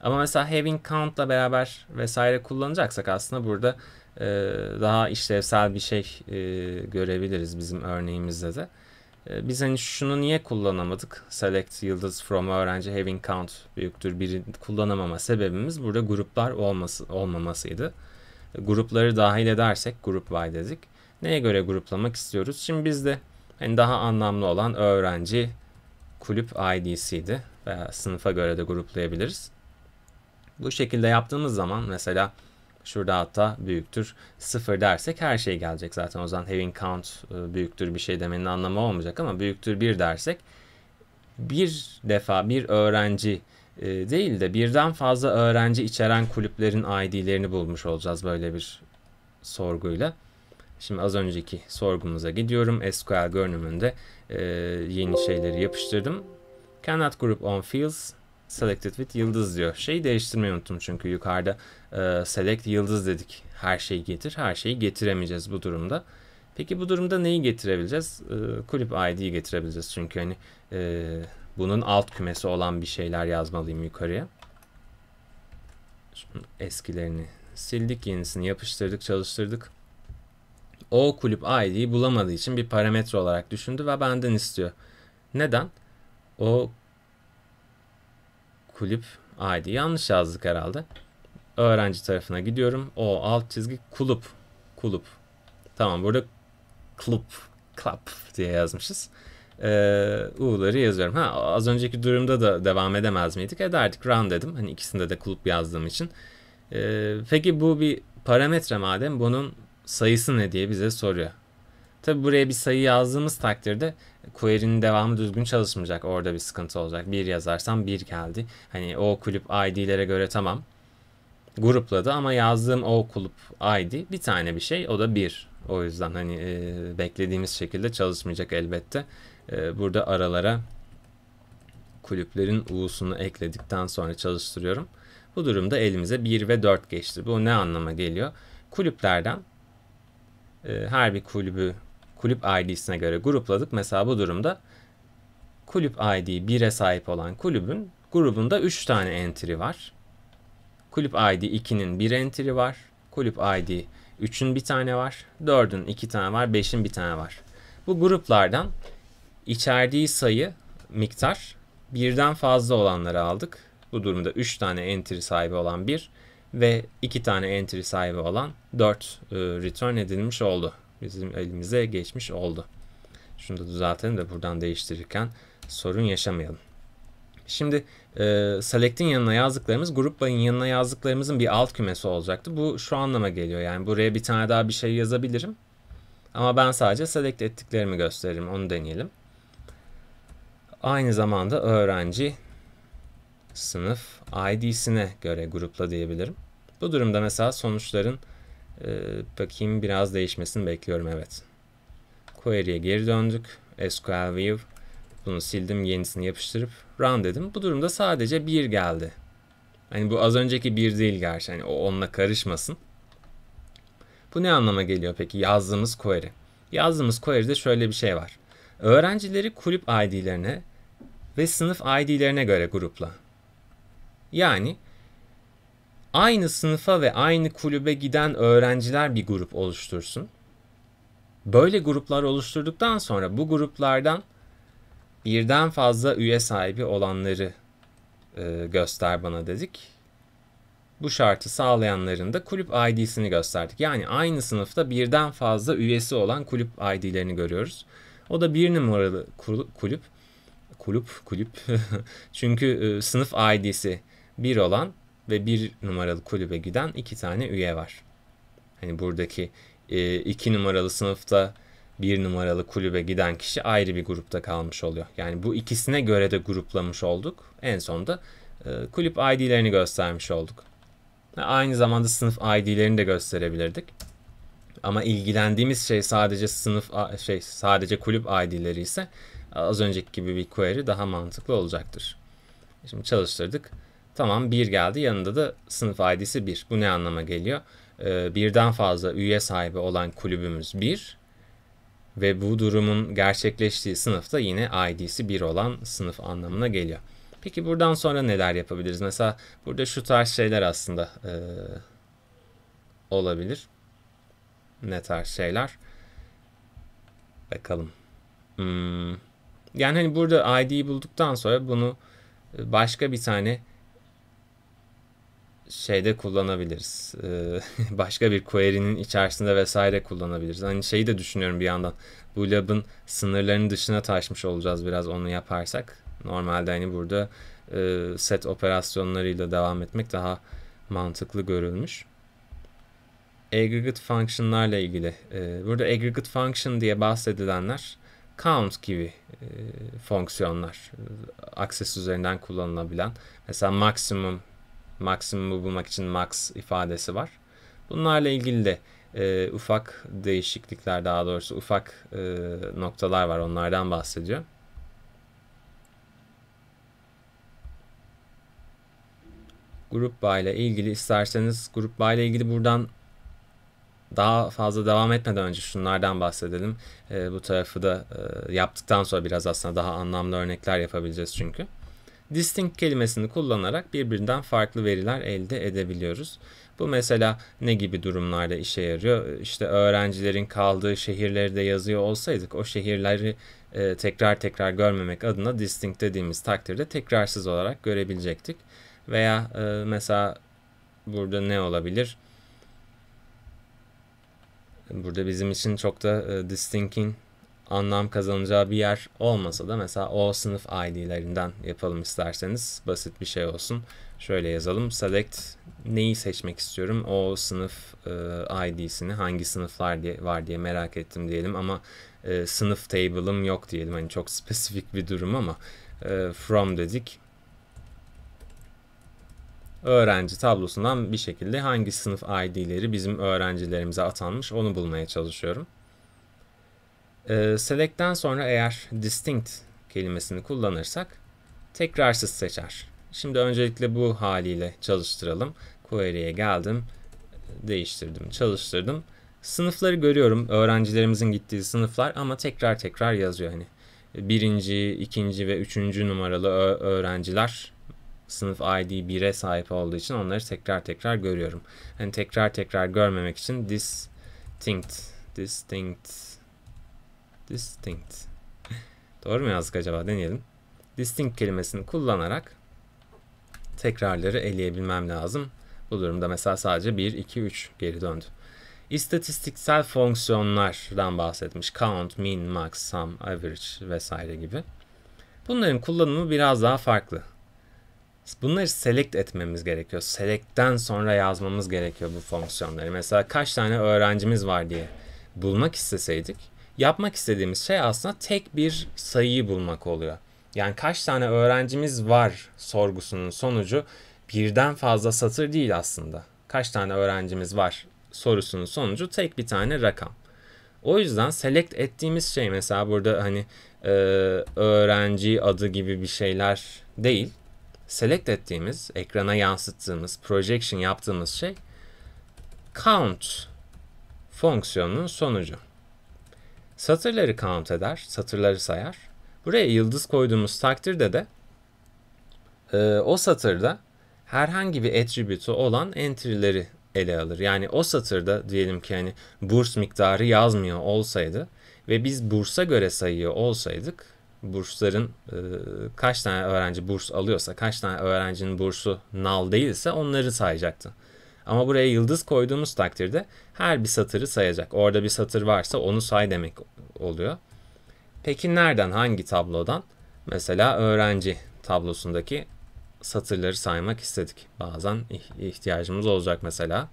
Speaker 1: Ama mesela having count'la beraber vesaire kullanacaksak aslında burada e, daha işlevsel bir şey e, görebiliriz bizim örneğimizde de. Ee, biz hani şunu niye kullanamadık? Select yıldız from öğrenci having count büyüktür biri kullanamama sebebimiz burada gruplar olması, olmamasıydı. Grupları dahil edersek grup by dedik. Neye göre gruplamak istiyoruz? Şimdi bizde hani daha anlamlı olan öğrenci kulüp ID'siydi veya sınıfa göre de gruplayabiliriz. Bu şekilde yaptığımız zaman mesela Şurada hatta büyüktür 0 dersek her şey gelecek zaten. O zaman having count e, büyüktür bir şey demenin anlamı olmayacak ama büyüktür 1 dersek bir defa bir öğrenci e, değil de birden fazla öğrenci içeren kulüplerin ID'lerini bulmuş olacağız böyle bir sorguyla. Şimdi az önceki sorgumuza gidiyorum. SQL görünümünde e, yeni şeyleri yapıştırdım. Cannot group on fields selected with yıldız diyor. Şeyi değiştirmeyi unuttum çünkü yukarıda e, select yıldız dedik. Her şeyi getir. Her şeyi getiremeyeceğiz bu durumda. Peki bu durumda neyi getirebileceğiz? E, kulüp ID'yi getirebileceğiz. Çünkü hani e, bunun alt kümesi olan bir şeyler yazmalıyım yukarıya. Şimdi eskilerini sildik. Yenisini yapıştırdık, çalıştırdık. O kulüp ID'yi bulamadığı için bir parametre olarak düşündü ve benden istiyor. Neden? O kulüp ID yanlış yazdık herhalde öğrenci tarafına gidiyorum. O alt çizgi kulüp. Kulüp. Tamam burada kulüp, klap diye yazmışız. Ee, U'ları yazıyorum. Ha az önceki durumda da devam edemez miydik? Ederdik. Run dedim. Hani ikisinde de kulüp yazdığım için. Ee, peki bu bir parametre madem bunun sayısı ne diye bize soruyor. Tabi buraya bir sayı yazdığımız takdirde query'nin devamı düzgün çalışmayacak. Orada bir sıkıntı olacak. Bir yazarsam bir geldi. Hani o kulüp ID'lere göre tamam grupladı ama yazdığım o kulüp ID bir tane bir şey o da bir. O yüzden hani e, beklediğimiz şekilde çalışmayacak elbette. E, burada aralara kulüplerin u'sunu ekledikten sonra çalıştırıyorum. Bu durumda elimize 1 ve 4 geçti. Bu ne anlama geliyor? Kulüplerden e, her bir kulübü kulüp ID'sine göre grupladık. Mesela bu durumda kulüp ID 1'e sahip olan kulübün grubunda 3 tane entry var. Kulüp ID 2'nin bir entry var. Kulüp ID 3'ün bir tane var. 4'ün 2 tane var. 5'in bir tane var. Bu gruplardan içerdiği sayı miktar birden fazla olanları aldık. Bu durumda 3 tane entry sahibi olan 1 ve 2 tane entry sahibi olan 4 e, return edilmiş oldu. Bizim elimize geçmiş oldu. Şunu da düzeltelim de buradan değiştirirken sorun yaşamayalım. Şimdi e, select'in yanına yazdıklarımız grup by'ın yanına yazdıklarımızın bir alt kümesi olacaktı. Bu şu anlama geliyor yani buraya bir tane daha bir şey yazabilirim. Ama ben sadece select ettiklerimi gösteririm onu deneyelim. Aynı zamanda öğrenci sınıf ID'sine göre grupla diyebilirim. Bu durumda mesela sonuçların e, bakayım biraz değişmesini bekliyorum evet. Query'e geri döndük. SQL View bunu sildim yenisini yapıştırıp round dedim. Bu durumda sadece 1 geldi. Hani bu az önceki 1 değil gerçi. Hani o onunla karışmasın. Bu ne anlama geliyor peki yazdığımız query? Yazdığımız query'de şöyle bir şey var. Öğrencileri kulüp ID'lerine ve sınıf ID'lerine göre grupla. Yani aynı sınıfa ve aynı kulübe giden öğrenciler bir grup oluştursun. Böyle gruplar oluşturduktan sonra bu gruplardan birden fazla üye sahibi olanları e, göster bana dedik. Bu şartı sağlayanların da kulüp ID'sini gösterdik. Yani aynı sınıfta birden fazla üyesi olan kulüp ID'lerini görüyoruz. O da bir numaralı kulüp. Kulüp, kulüp. Çünkü e, sınıf ID'si bir olan ve bir numaralı kulübe giden iki tane üye var. Hani buradaki e, iki numaralı sınıfta bir numaralı kulübe giden kişi ayrı bir grupta kalmış oluyor. Yani bu ikisine göre de gruplamış olduk. En sonunda e, kulüp ID'lerini göstermiş olduk. Aynı zamanda sınıf ID'lerini de gösterebilirdik. Ama ilgilendiğimiz şey sadece sınıf şey sadece kulüp ID'leri ise e, az önceki gibi bir query daha mantıklı olacaktır. Şimdi çalıştırdık. Tamam bir geldi yanında da sınıf ID'si 1. Bu ne anlama geliyor? E, birden fazla üye sahibi olan kulübümüz 1 ve bu durumun gerçekleştiği sınıf da yine ID'si 1 olan sınıf anlamına geliyor. Peki buradan sonra neler yapabiliriz? Mesela burada şu tarz şeyler aslında e, olabilir. Ne tarz şeyler? Bakalım. Hmm. Yani hani burada ID'yi bulduktan sonra bunu e, başka bir tane şeyde kullanabiliriz. Ee, başka bir query'nin içerisinde vesaire kullanabiliriz. Hani şeyi de düşünüyorum bir yandan. Bu lab'ın sınırlarının dışına taşmış olacağız biraz onu yaparsak. Normalde hani burada e, set operasyonlarıyla devam etmek daha mantıklı görülmüş. Aggregate function'larla ilgili. E, burada aggregate function diye bahsedilenler count gibi e, fonksiyonlar. E, access üzerinden kullanılabilen. Mesela maximum maksimumu bulmak için max ifadesi var. Bunlarla ilgili de e, ufak değişiklikler daha doğrusu ufak e, noktalar var onlardan bahsediyor. Grup By ile ilgili isterseniz Grup By ile ilgili buradan daha fazla devam etmeden önce şunlardan bahsedelim. E, bu tarafı da e, yaptıktan sonra biraz aslında daha anlamlı örnekler yapabileceğiz çünkü distinct kelimesini kullanarak birbirinden farklı veriler elde edebiliyoruz. Bu mesela ne gibi durumlarda işe yarıyor? İşte öğrencilerin kaldığı şehirleri de yazıyor olsaydık o şehirleri e, tekrar tekrar görmemek adına distinct dediğimiz takdirde tekrarsız olarak görebilecektik. Veya e, mesela burada ne olabilir? Burada bizim için çok da e, distinct'in anlam kazanacağı bir yer olmasa da mesela o sınıf ID'lerinden yapalım isterseniz. Basit bir şey olsun. Şöyle yazalım. Select neyi seçmek istiyorum? O sınıf e, ID'sini hangi sınıflar diye, var diye merak ettim diyelim ama e, sınıf table'ım yok diyelim. Hani çok spesifik bir durum ama e, from dedik. Öğrenci tablosundan bir şekilde hangi sınıf ID'leri bizim öğrencilerimize atanmış onu bulmaya çalışıyorum. E, ee, select'ten sonra eğer distinct kelimesini kullanırsak tekrarsız seçer. Şimdi öncelikle bu haliyle çalıştıralım. Query'e geldim. Değiştirdim, çalıştırdım. Sınıfları görüyorum. Öğrencilerimizin gittiği sınıflar ama tekrar tekrar yazıyor. Hani birinci, ikinci ve üçüncü numaralı öğrenciler sınıf ID 1'e sahip olduğu için onları tekrar tekrar görüyorum. Yani tekrar tekrar görmemek için distinct, distinct Distinct. Doğru mu yazdık acaba deneyelim. Distinct kelimesini kullanarak tekrarları eleyebilmem lazım. Bu durumda mesela sadece 1, 2, 3 geri döndü. İstatistiksel fonksiyonlardan bahsetmiş. Count, mean, max, sum, average vesaire gibi. Bunların kullanımı biraz daha farklı. Bunları select etmemiz gerekiyor. Select'ten sonra yazmamız gerekiyor bu fonksiyonları. Mesela kaç tane öğrencimiz var diye bulmak isteseydik yapmak istediğimiz şey aslında tek bir sayıyı bulmak oluyor. Yani kaç tane öğrencimiz var sorgusunun sonucu birden fazla satır değil aslında. Kaç tane öğrencimiz var sorusunun sonucu tek bir tane rakam. O yüzden select ettiğimiz şey mesela burada hani e, öğrenci adı gibi bir şeyler değil. Select ettiğimiz, ekrana yansıttığımız, projection yaptığımız şey count fonksiyonunun sonucu. Satırları count eder, satırları sayar. Buraya yıldız koyduğumuz takdirde de e, o satırda herhangi bir attribute'u olan entry'leri ele alır. Yani o satırda diyelim ki hani burs miktarı yazmıyor olsaydı ve biz bursa göre sayıyor olsaydık bursların e, kaç tane öğrenci burs alıyorsa kaç tane öğrencinin bursu nal değilse onları sayacaktı. Ama buraya yıldız koyduğumuz takdirde her bir satırı sayacak. Orada bir satır varsa onu say demek oluyor. Peki nereden hangi tablodan? Mesela öğrenci tablosundaki satırları saymak istedik. Bazen ihtiyacımız olacak mesela.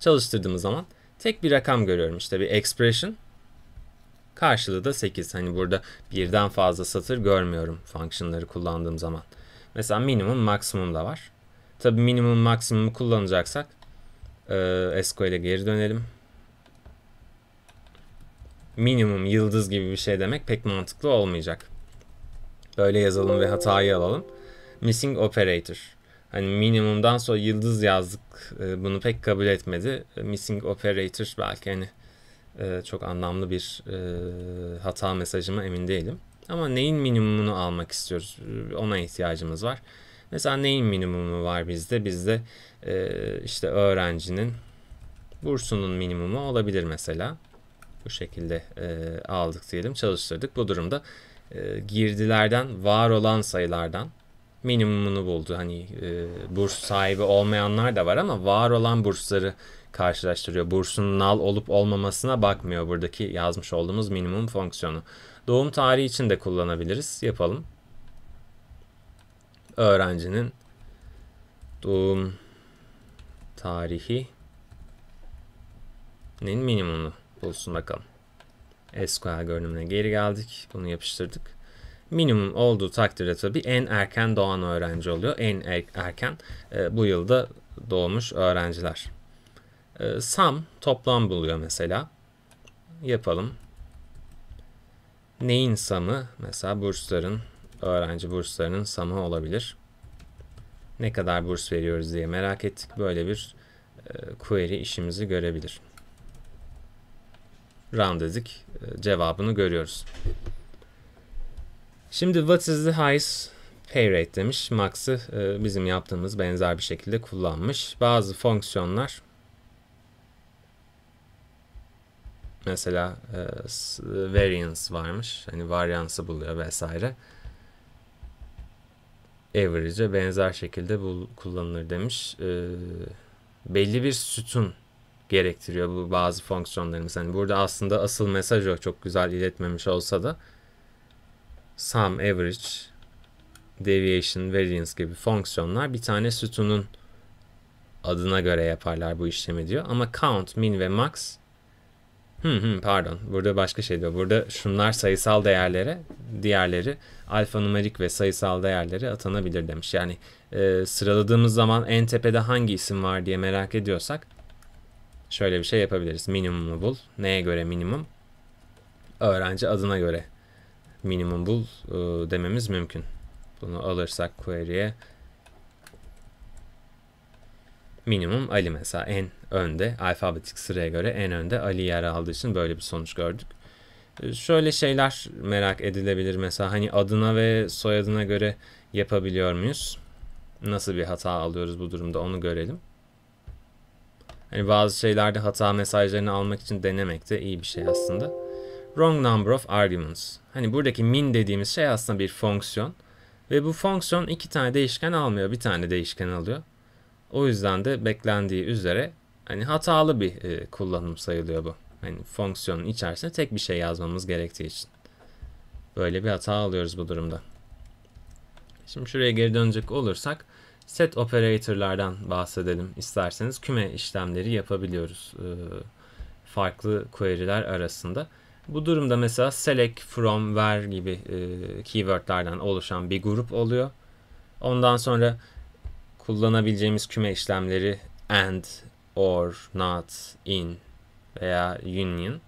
Speaker 1: Çalıştırdığımız zaman tek bir rakam görüyorum. İşte bir expression karşılığı da 8. Hani burada birden fazla satır görmüyorum functionları kullandığım zaman. Mesela minimum maksimum da var. Tabii minimum maksimumu kullanacaksak e, SQL'e geri dönelim. Minimum yıldız gibi bir şey demek pek mantıklı olmayacak. Böyle yazalım ve hatayı alalım. Missing operator. Hani minimumdan sonra yıldız yazdık. E, bunu pek kabul etmedi. Missing operator belki hani e, çok anlamlı bir e, hata mesajıma emin değilim. Ama neyin minimumunu almak istiyoruz? Ona ihtiyacımız var. Mesela neyin minimumu var bizde? Bizde e, işte öğrencinin bursunun minimumu olabilir mesela. Bu şekilde e, aldık diyelim çalıştırdık. Bu durumda e, girdilerden var olan sayılardan minimumunu buldu. Hani e, burs sahibi olmayanlar da var ama var olan bursları karşılaştırıyor. Bursun nal olup olmamasına bakmıyor buradaki yazmış olduğumuz minimum fonksiyonu. Doğum tarihi için de kullanabiliriz. Yapalım. Öğrencinin doğum tarihi nin minimumunu bulsun bakalım. SQL görünümüne geri geldik. Bunu yapıştırdık. Minimum olduğu takdirde tabii en erken doğan öğrenci oluyor. En er-, erken e, bu yılda doğmuş öğrenciler. E, sum toplam buluyor mesela. Yapalım. Neyin samı? Mesela bursların, öğrenci burslarının samı olabilir. Ne kadar burs veriyoruz diye merak ettik. Böyle bir e, query işimizi görebilir. Round dedik. E, cevabını görüyoruz. Şimdi what is the highest pay rate demiş. Max'ı e, bizim yaptığımız benzer bir şekilde kullanmış. Bazı fonksiyonlar mesela e, variance varmış. Hani varyansı buluyor vesaire. Average'e benzer şekilde bu kullanılır demiş. E, belli bir sütun gerektiriyor bu bazı fonksiyonlarımız. Hani burada aslında asıl mesaj yok çok güzel iletmemiş olsa da sum, average, deviation, variance gibi fonksiyonlar bir tane sütunun adına göre yaparlar bu işlemi diyor. Ama count, min ve max Hı hı, pardon. Burada başka şey diyor. Burada şunlar sayısal değerlere, diğerleri alfanumerik ve sayısal değerlere atanabilir demiş. Yani e, sıraladığımız zaman en tepede hangi isim var diye merak ediyorsak şöyle bir şey yapabiliriz. Minimumu bul. Neye göre minimum? Öğrenci adına göre minimum bul e, dememiz mümkün. Bunu alırsak query'e minimum Ali mesela en önde. Alfabetik sıraya göre en önde Ali yer aldığı için böyle bir sonuç gördük. Ee, şöyle şeyler merak edilebilir mesela hani adına ve soyadına göre yapabiliyor muyuz? Nasıl bir hata alıyoruz bu durumda onu görelim. Hani bazı şeylerde hata mesajlarını almak için denemek de iyi bir şey aslında. Wrong number of arguments. Hani buradaki min dediğimiz şey aslında bir fonksiyon. Ve bu fonksiyon iki tane değişken almıyor. Bir tane değişken alıyor. O yüzden de beklendiği üzere hani hatalı bir e, kullanım sayılıyor bu. Hani fonksiyonun içerisine tek bir şey yazmamız gerektiği için. Böyle bir hata alıyoruz bu durumda. Şimdi şuraya geri dönecek olursak set operatorlardan bahsedelim isterseniz. Küme işlemleri yapabiliyoruz e, farklı query'ler arasında. Bu durumda mesela select, from, where gibi e, keywordlerden oluşan bir grup oluyor. Ondan sonra kullanabileceğimiz küme işlemleri and, or, not, in veya union.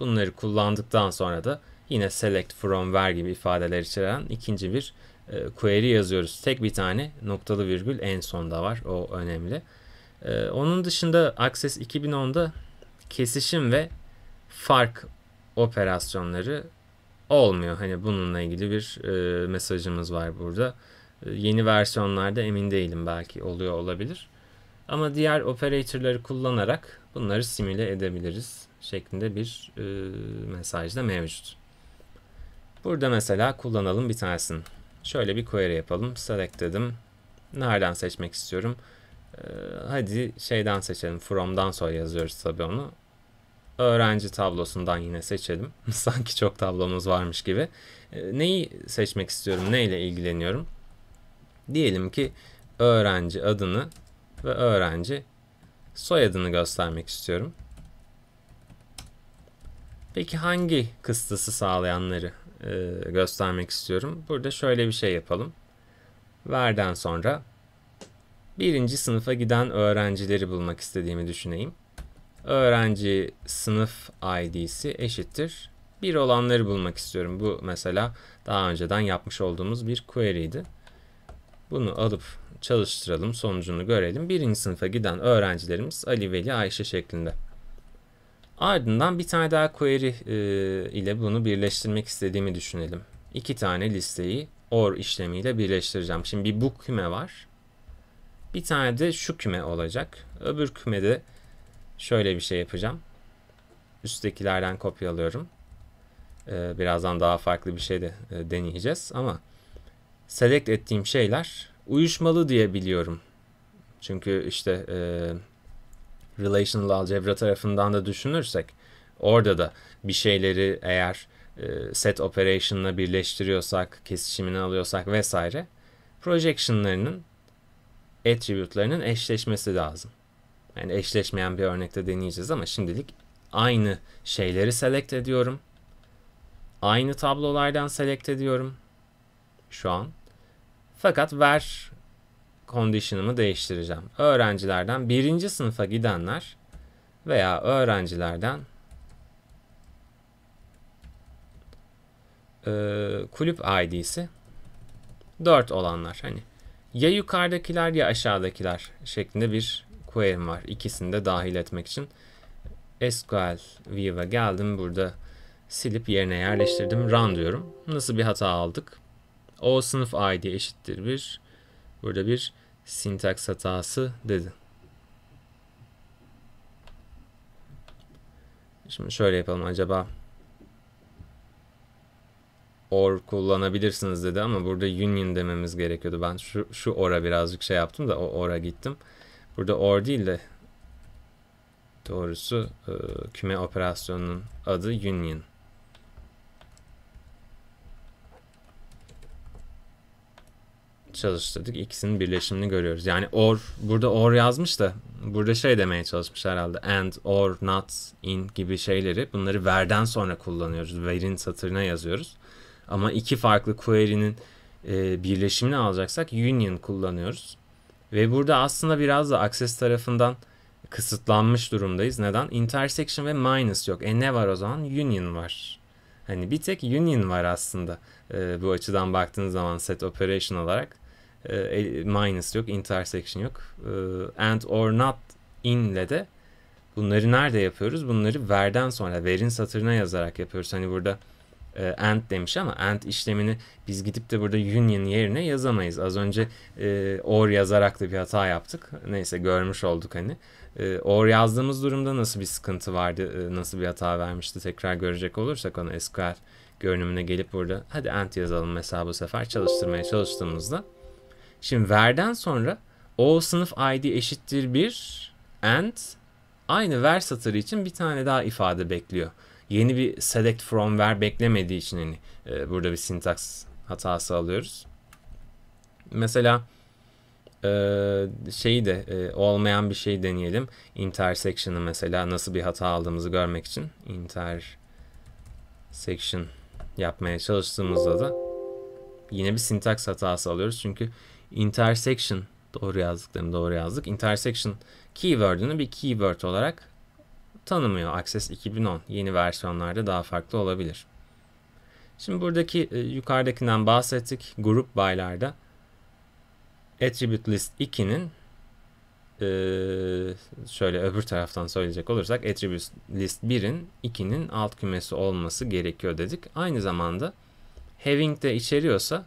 Speaker 1: Bunları kullandıktan sonra da yine select from ver gibi ifadeler içeren ikinci bir e, query yazıyoruz. Tek bir tane noktalı virgül en sonda var. O önemli. E, onun dışında Access 2010'da kesişim ve fark operasyonları olmuyor. Hani bununla ilgili bir e, mesajımız var burada. yeni versiyonlarda emin değilim belki oluyor olabilir. Ama diğer operatörleri kullanarak bunları simüle edebiliriz şeklinde bir e, mesaj da mevcut. Burada mesela kullanalım bir tanesini. Şöyle bir query yapalım. Select dedim. Nereden seçmek istiyorum? E, hadi şeyden seçelim. From'dan sonra yazıyoruz tabii onu. Öğrenci tablosundan yine seçelim. Sanki çok tablomuz varmış gibi. E, neyi seçmek istiyorum? Neyle ilgileniyorum? Diyelim ki öğrenci adını ve öğrenci soyadını göstermek istiyorum. Peki hangi kıstası sağlayanları e, göstermek istiyorum? Burada şöyle bir şey yapalım. Verden sonra birinci sınıfa giden öğrencileri bulmak istediğimi düşüneyim. Öğrenci sınıf ID'si eşittir. Bir olanları bulmak istiyorum. Bu mesela daha önceden yapmış olduğumuz bir query'di. Bunu alıp çalıştıralım, sonucunu görelim. Birinci sınıfa giden öğrencilerimiz Ali, Veli, Ayşe şeklinde. Ardından bir tane daha query e, ile bunu birleştirmek istediğimi düşünelim. İki tane listeyi or işlemiyle birleştireceğim. Şimdi bir bu küme var. Bir tane de şu küme olacak. Öbür kümede şöyle bir şey yapacağım. Üsttekilerden kopyalıyorum. E, birazdan daha farklı bir şey de e, deneyeceğiz ama select ettiğim şeyler uyuşmalı diye biliyorum. Çünkü işte e, relational algebra tarafından da düşünürsek orada da bir şeyleri eğer e, set operation'la birleştiriyorsak, kesişimini alıyorsak vesaire projection'larının attribute'larının eşleşmesi lazım. Yani eşleşmeyen bir örnekte deneyeceğiz ama şimdilik aynı şeyleri select ediyorum. Aynı tablolardan select ediyorum. Şu an fakat ver kondisyonumu değiştireceğim. Öğrencilerden birinci sınıfa gidenler veya öğrencilerden e, kulüp ID'si 4 olanlar. Hani ya yukarıdakiler ya aşağıdakiler şeklinde bir query'm var. İkisini de dahil etmek için. SQL View'a geldim. Burada silip yerine yerleştirdim. Run diyorum. Nasıl bir hata aldık? O sınıf ID eşittir 1. Burada bir sintaks hatası dedi. Şimdi şöyle yapalım acaba or kullanabilirsiniz dedi ama burada union dememiz gerekiyordu. Ben şu, şu or'a birazcık şey yaptım da o or'a gittim. Burada or değil de doğrusu ıı, küme operasyonunun adı union. çalıştırdık. İkisinin birleşimini görüyoruz. Yani or burada or yazmış da burada şey demeye çalışmış herhalde. And, or, not, in gibi şeyleri bunları verden sonra kullanıyoruz. Verin satırına yazıyoruz. Ama iki farklı query'nin e, birleşimini alacaksak union kullanıyoruz. Ve burada aslında biraz da access tarafından kısıtlanmış durumdayız. Neden? Intersection ve minus yok. E ne var o zaman? Union var. Hani bir tek union var aslında e, bu açıdan baktığınız zaman set operation olarak e, minus yok, intersection yok. E, and or not in'le de bunları nerede yapıyoruz? Bunları verden sonra, verin satırına yazarak yapıyoruz. Hani burada e, and demiş ama and işlemini biz gidip de burada union yerine yazamayız. Az önce e, or yazarak da bir hata yaptık. Neyse görmüş olduk hani. E, or yazdığımız durumda nasıl bir sıkıntı vardı, e, nasıl bir hata vermişti tekrar görecek olursak onu SQL görünümüne gelip burada hadi and yazalım mesela bu sefer çalıştırmaya çalıştığımızda Şimdi ver'den sonra o sınıf id eşittir 1 and aynı ver satırı için bir tane daha ifade bekliyor. Yeni bir select from ver beklemediği için hani e, burada bir syntax hatası alıyoruz. Mesela e, şeyi de e, olmayan bir şey deneyelim. Intersection'ı mesela nasıl bir hata aldığımızı görmek için intersection yapmaya çalıştığımızda da yine bir syntax hatası alıyoruz. Çünkü intersection doğru yazdıklarını doğru yazdık. Intersection keyword'ünü bir keyword olarak tanımıyor Access 2010. Yeni versiyonlarda daha farklı olabilir. Şimdi buradaki e, yukarıdakinden bahsettik. Grup by'larda attribute list 2'nin e, şöyle öbür taraftan söyleyecek olursak attribute list 1'in 2'nin alt kümesi olması gerekiyor dedik. Aynı zamanda having de içeriyorsa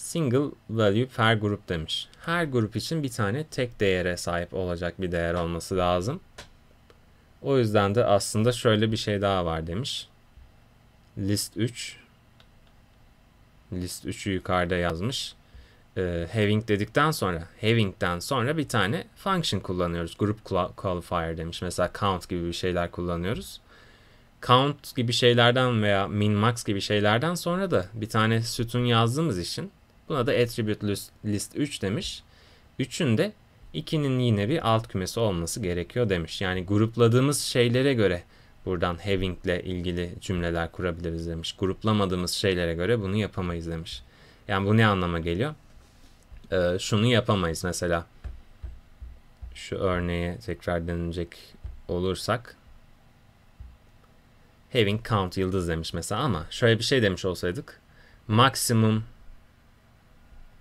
Speaker 1: Single value per grup demiş. Her grup için bir tane tek değere sahip olacak bir değer olması lazım. O yüzden de aslında şöyle bir şey daha var demiş. List 3. List 3'ü yukarıda yazmış. Ee, having dedikten sonra, having'den sonra bir tane function kullanıyoruz. Group qualifier demiş. Mesela count gibi bir şeyler kullanıyoruz count gibi şeylerden veya min max gibi şeylerden sonra da bir tane sütun yazdığımız için Buna da attribute list, list 3 demiş. 3'ün de 2'nin yine bir alt kümesi olması gerekiyor demiş. Yani grupladığımız şeylere göre buradan having ile ilgili cümleler kurabiliriz demiş. Gruplamadığımız şeylere göre bunu yapamayız demiş. Yani bu ne anlama geliyor? Ee, şunu yapamayız mesela. Şu örneğe tekrar denilecek olursak. Having count yıldız demiş mesela ama şöyle bir şey demiş olsaydık. Maximum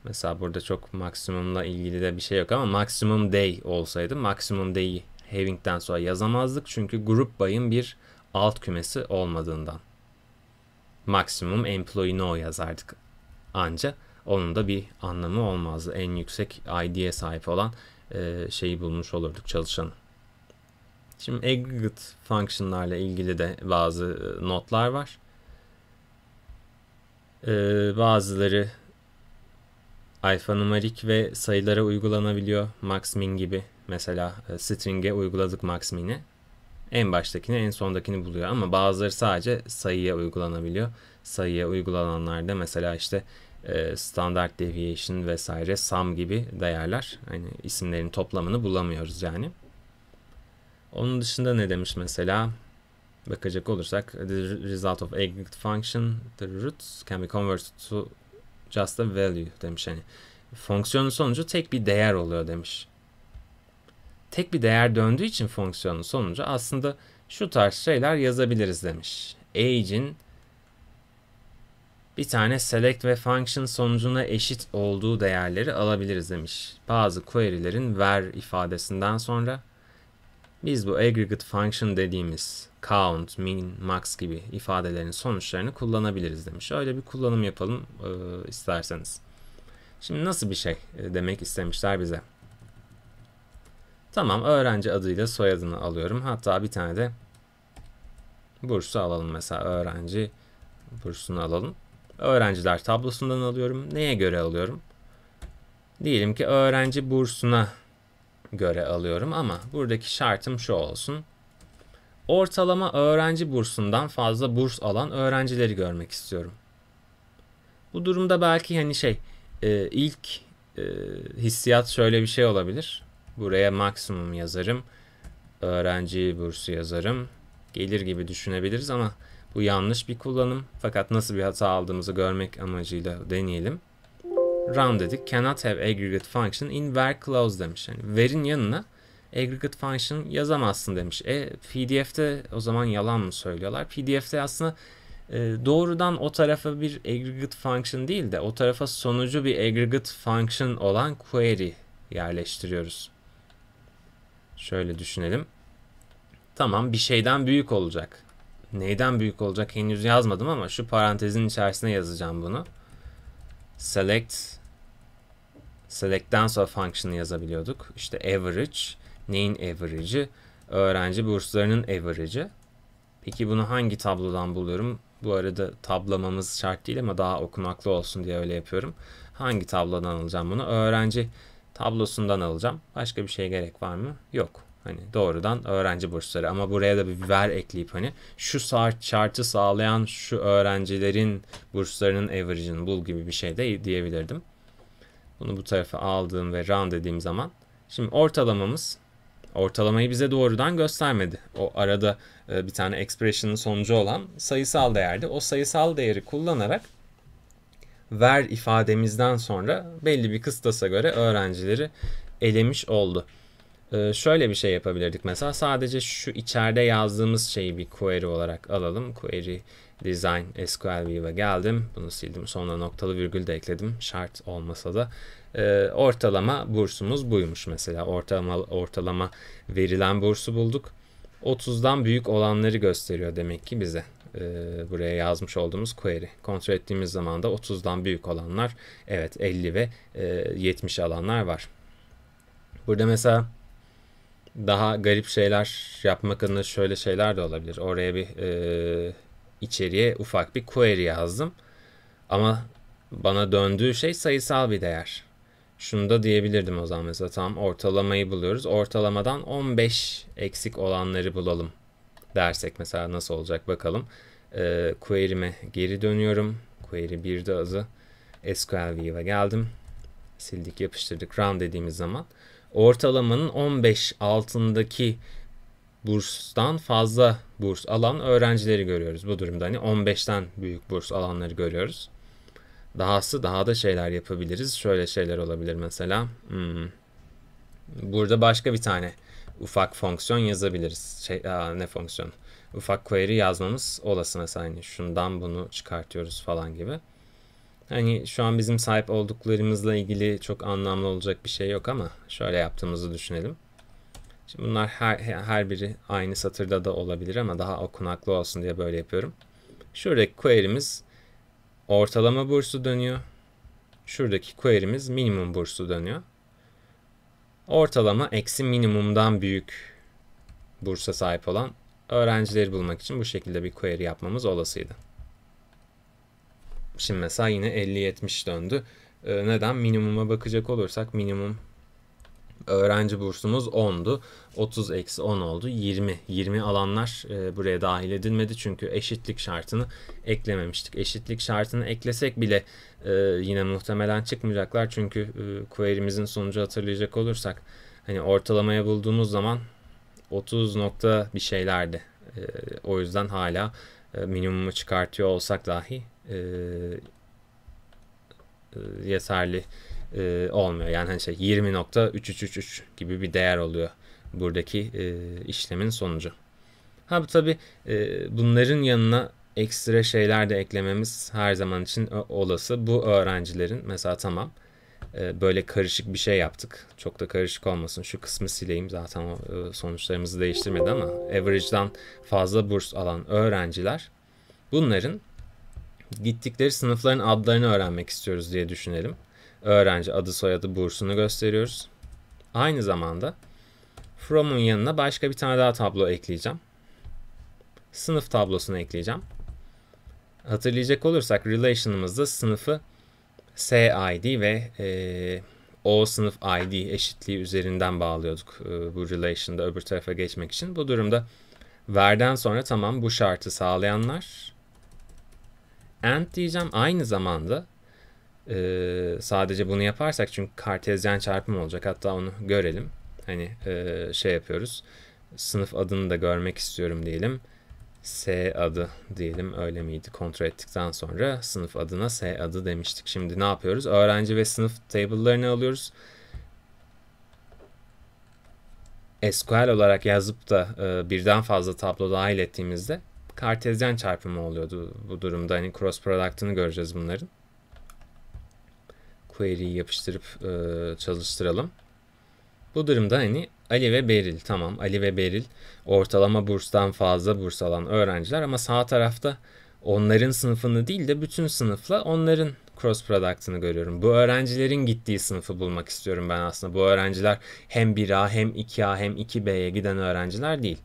Speaker 1: Mesela burada çok maksimumla ilgili de bir şey yok ama maximum day olsaydı maximum day'i having'den sonra yazamazdık. Çünkü group by'ın bir alt kümesi olmadığından. Maximum employee no yazardık anca. Onun da bir anlamı olmazdı. En yüksek ID'ye sahip olan e, şeyi bulmuş olurduk çalışanı. Şimdi aggregate functionlarla ilgili de bazı e, notlar var. Ee, bazıları alfanumarik ve sayılara uygulanabiliyor. Maxmin gibi mesela e, string'e uyguladık maxmin'i. En baştakini en sondakini buluyor ama bazıları sadece sayıya uygulanabiliyor. Sayıya uygulananlarda mesela işte e, standart deviation vesaire sum gibi değerler. Hani isimlerin toplamını bulamıyoruz yani. Onun dışında ne demiş mesela? Bakacak olursak the result of aggregate function the roots can be converted to Just a value demiş hani. Fonksiyonun sonucu tek bir değer oluyor demiş. Tek bir değer döndüğü için fonksiyonun sonucu aslında şu tarz şeyler yazabiliriz demiş. Age'in bir tane select ve function sonucuna eşit olduğu değerleri alabiliriz demiş. Bazı query'lerin ver ifadesinden sonra biz bu aggregate function dediğimiz count, min, max gibi ifadelerin sonuçlarını kullanabiliriz demiş. Öyle bir kullanım yapalım e, isterseniz. Şimdi nasıl bir şey e, demek istemişler bize. Tamam öğrenci adıyla soyadını alıyorum. Hatta bir tane de bursu alalım mesela öğrenci bursunu alalım. Öğrenciler tablosundan alıyorum. Neye göre alıyorum? Diyelim ki öğrenci bursuna göre alıyorum ama buradaki şartım şu olsun ortalama öğrenci bursundan fazla burs alan öğrencileri görmek istiyorum. Bu durumda belki hani şey e, ilk e, hissiyat şöyle bir şey olabilir. Buraya maksimum yazarım. Öğrenci bursu yazarım. Gelir gibi düşünebiliriz ama bu yanlış bir kullanım. Fakat nasıl bir hata aldığımızı görmek amacıyla deneyelim. Run dedik. Cannot have aggregate function in where clause demiş. Yani verin yanına aggregate function yazamazsın demiş. E PDF'de o zaman yalan mı söylüyorlar? PDF'de aslında e, doğrudan o tarafa bir aggregate function değil de o tarafa sonucu bir aggregate function olan query yerleştiriyoruz. Şöyle düşünelim. Tamam bir şeyden büyük olacak. Neyden büyük olacak henüz yazmadım ama şu parantezin içerisine yazacağım bunu. Select Select'ten sonra function'ı yazabiliyorduk. İşte average Neyin average'i? Öğrenci burslarının average'i. Peki bunu hangi tablodan buluyorum? Bu arada tablamamız şart değil ama daha okunaklı olsun diye öyle yapıyorum. Hangi tablodan alacağım bunu? Öğrenci tablosundan alacağım. Başka bir şey gerek var mı? Yok. Hani doğrudan öğrenci bursları ama buraya da bir ver ekleyip hani şu saat şartı sağlayan şu öğrencilerin burslarının average'ini bul gibi bir şey de diyebilirdim. Bunu bu tarafa aldığım ve run dediğim zaman şimdi ortalamamız Ortalamayı bize doğrudan göstermedi. O arada e, bir tane expression'ın sonucu olan sayısal değerdi. O sayısal değeri kullanarak ver ifademizden sonra belli bir kıstasa göre öğrencileri elemiş oldu. E, şöyle bir şey yapabilirdik mesela sadece şu içeride yazdığımız şeyi bir query olarak alalım. Query design SQL view'a e geldim. Bunu sildim. Sonra noktalı virgül de ekledim. Şart olmasa da e, ortalama bursumuz buymuş mesela. Ortalama, ortalama verilen bursu bulduk. 30'dan büyük olanları gösteriyor demek ki bize. E, buraya yazmış olduğumuz query. Kontrol ettiğimiz zaman da 30'dan büyük olanlar evet 50 ve e, 70 alanlar var. Burada mesela daha garip şeyler yapmak adına şöyle şeyler de olabilir. Oraya bir e, içeriye ufak bir query yazdım. Ama bana döndüğü şey sayısal bir değer şunu da diyebilirdim o zaman mesela tam ortalamayı buluyoruz. Ortalamadan 15 eksik olanları bulalım dersek mesela nasıl olacak bakalım. Ee, query'me geri dönüyorum. Query 1'de azı. SQL View'a geldim. Sildik yapıştırdık run dediğimiz zaman ortalamanın 15 altındaki burstan fazla burs alan öğrencileri görüyoruz. Bu durumda hani 15'ten büyük burs alanları görüyoruz. Dahası daha da şeyler yapabiliriz. Şöyle şeyler olabilir mesela. Hmm. Burada başka bir tane ufak fonksiyon yazabiliriz. Şey, aa, ne fonksiyon? Ufak query yazmamız olası mesela. Yani şundan bunu çıkartıyoruz falan gibi. Hani şu an bizim sahip olduklarımızla ilgili çok anlamlı olacak bir şey yok ama şöyle yaptığımızı düşünelim. Şimdi bunlar her, her biri aynı satırda da olabilir ama daha okunaklı olsun diye böyle yapıyorum. Şuradaki query'miz Ortalama bursu dönüyor. Şuradaki query'miz minimum bursu dönüyor. Ortalama eksi minimumdan büyük bursa sahip olan öğrencileri bulmak için bu şekilde bir query yapmamız olasıydı. Şimdi mesela yine 50-70 döndü. Ee, neden? Minimuma bakacak olursak minimum Öğrenci bursumuz 10'du. 30 eksi 10 oldu. 20. 20 alanlar e, buraya dahil edilmedi. Çünkü eşitlik şartını eklememiştik. Eşitlik şartını eklesek bile e, yine muhtemelen çıkmayacaklar. Çünkü e, query'mizin sonucu hatırlayacak olursak hani ortalamaya bulduğumuz zaman 30 nokta bir şeylerdi. E, o yüzden hala e, minimumu çıkartıyor olsak dahi e, e, yeterli e, olmuyor. Yani hani şey 20.3333 gibi bir değer oluyor buradaki e, işlemin sonucu. Ha bu tabi e, bunların yanına ekstra şeyler de eklememiz her zaman için e, olası. Bu öğrencilerin mesela tamam e, böyle karışık bir şey yaptık. Çok da karışık olmasın. Şu kısmı sileyim zaten o e, sonuçlarımızı değiştirmedi ama average'dan fazla burs alan öğrenciler bunların gittikleri sınıfların adlarını öğrenmek istiyoruz diye düşünelim öğrenci adı soyadı bursunu gösteriyoruz. Aynı zamanda from'un yanına başka bir tane daha tablo ekleyeceğim. Sınıf tablosunu ekleyeceğim. Hatırlayacak olursak relation'ımızda sınıfı SID ve e, o sınıf ID eşitliği üzerinden bağlıyorduk e, bu relation'da öbür tarafa geçmek için. Bu durumda verden sonra tamam bu şartı sağlayanlar and diyeceğim. Aynı zamanda ee, sadece bunu yaparsak çünkü kartezyen çarpım olacak. Hatta onu görelim. Hani e, şey yapıyoruz. Sınıf adını da görmek istiyorum diyelim. S adı diyelim öyle miydi? Kontrol ettikten sonra sınıf adına S adı demiştik. Şimdi ne yapıyoruz? Öğrenci ve sınıf table'larını alıyoruz. SQL olarak yazıp da e, birden fazla tablo dahil ettiğimizde kartezyen çarpımı oluyordu bu durumda. Hani cross product'ını göreceğiz bunların query'yi yapıştırıp e, çalıştıralım. Bu durumda hani Ali ve Beril tamam Ali ve Beril ortalama burstan fazla burs alan öğrenciler ama sağ tarafta onların sınıfını değil de bütün sınıfla onların cross product'ını görüyorum. Bu öğrencilerin gittiği sınıfı bulmak istiyorum ben aslında. Bu öğrenciler hem 1A hem 2A hem 2B'ye giden öğrenciler değil.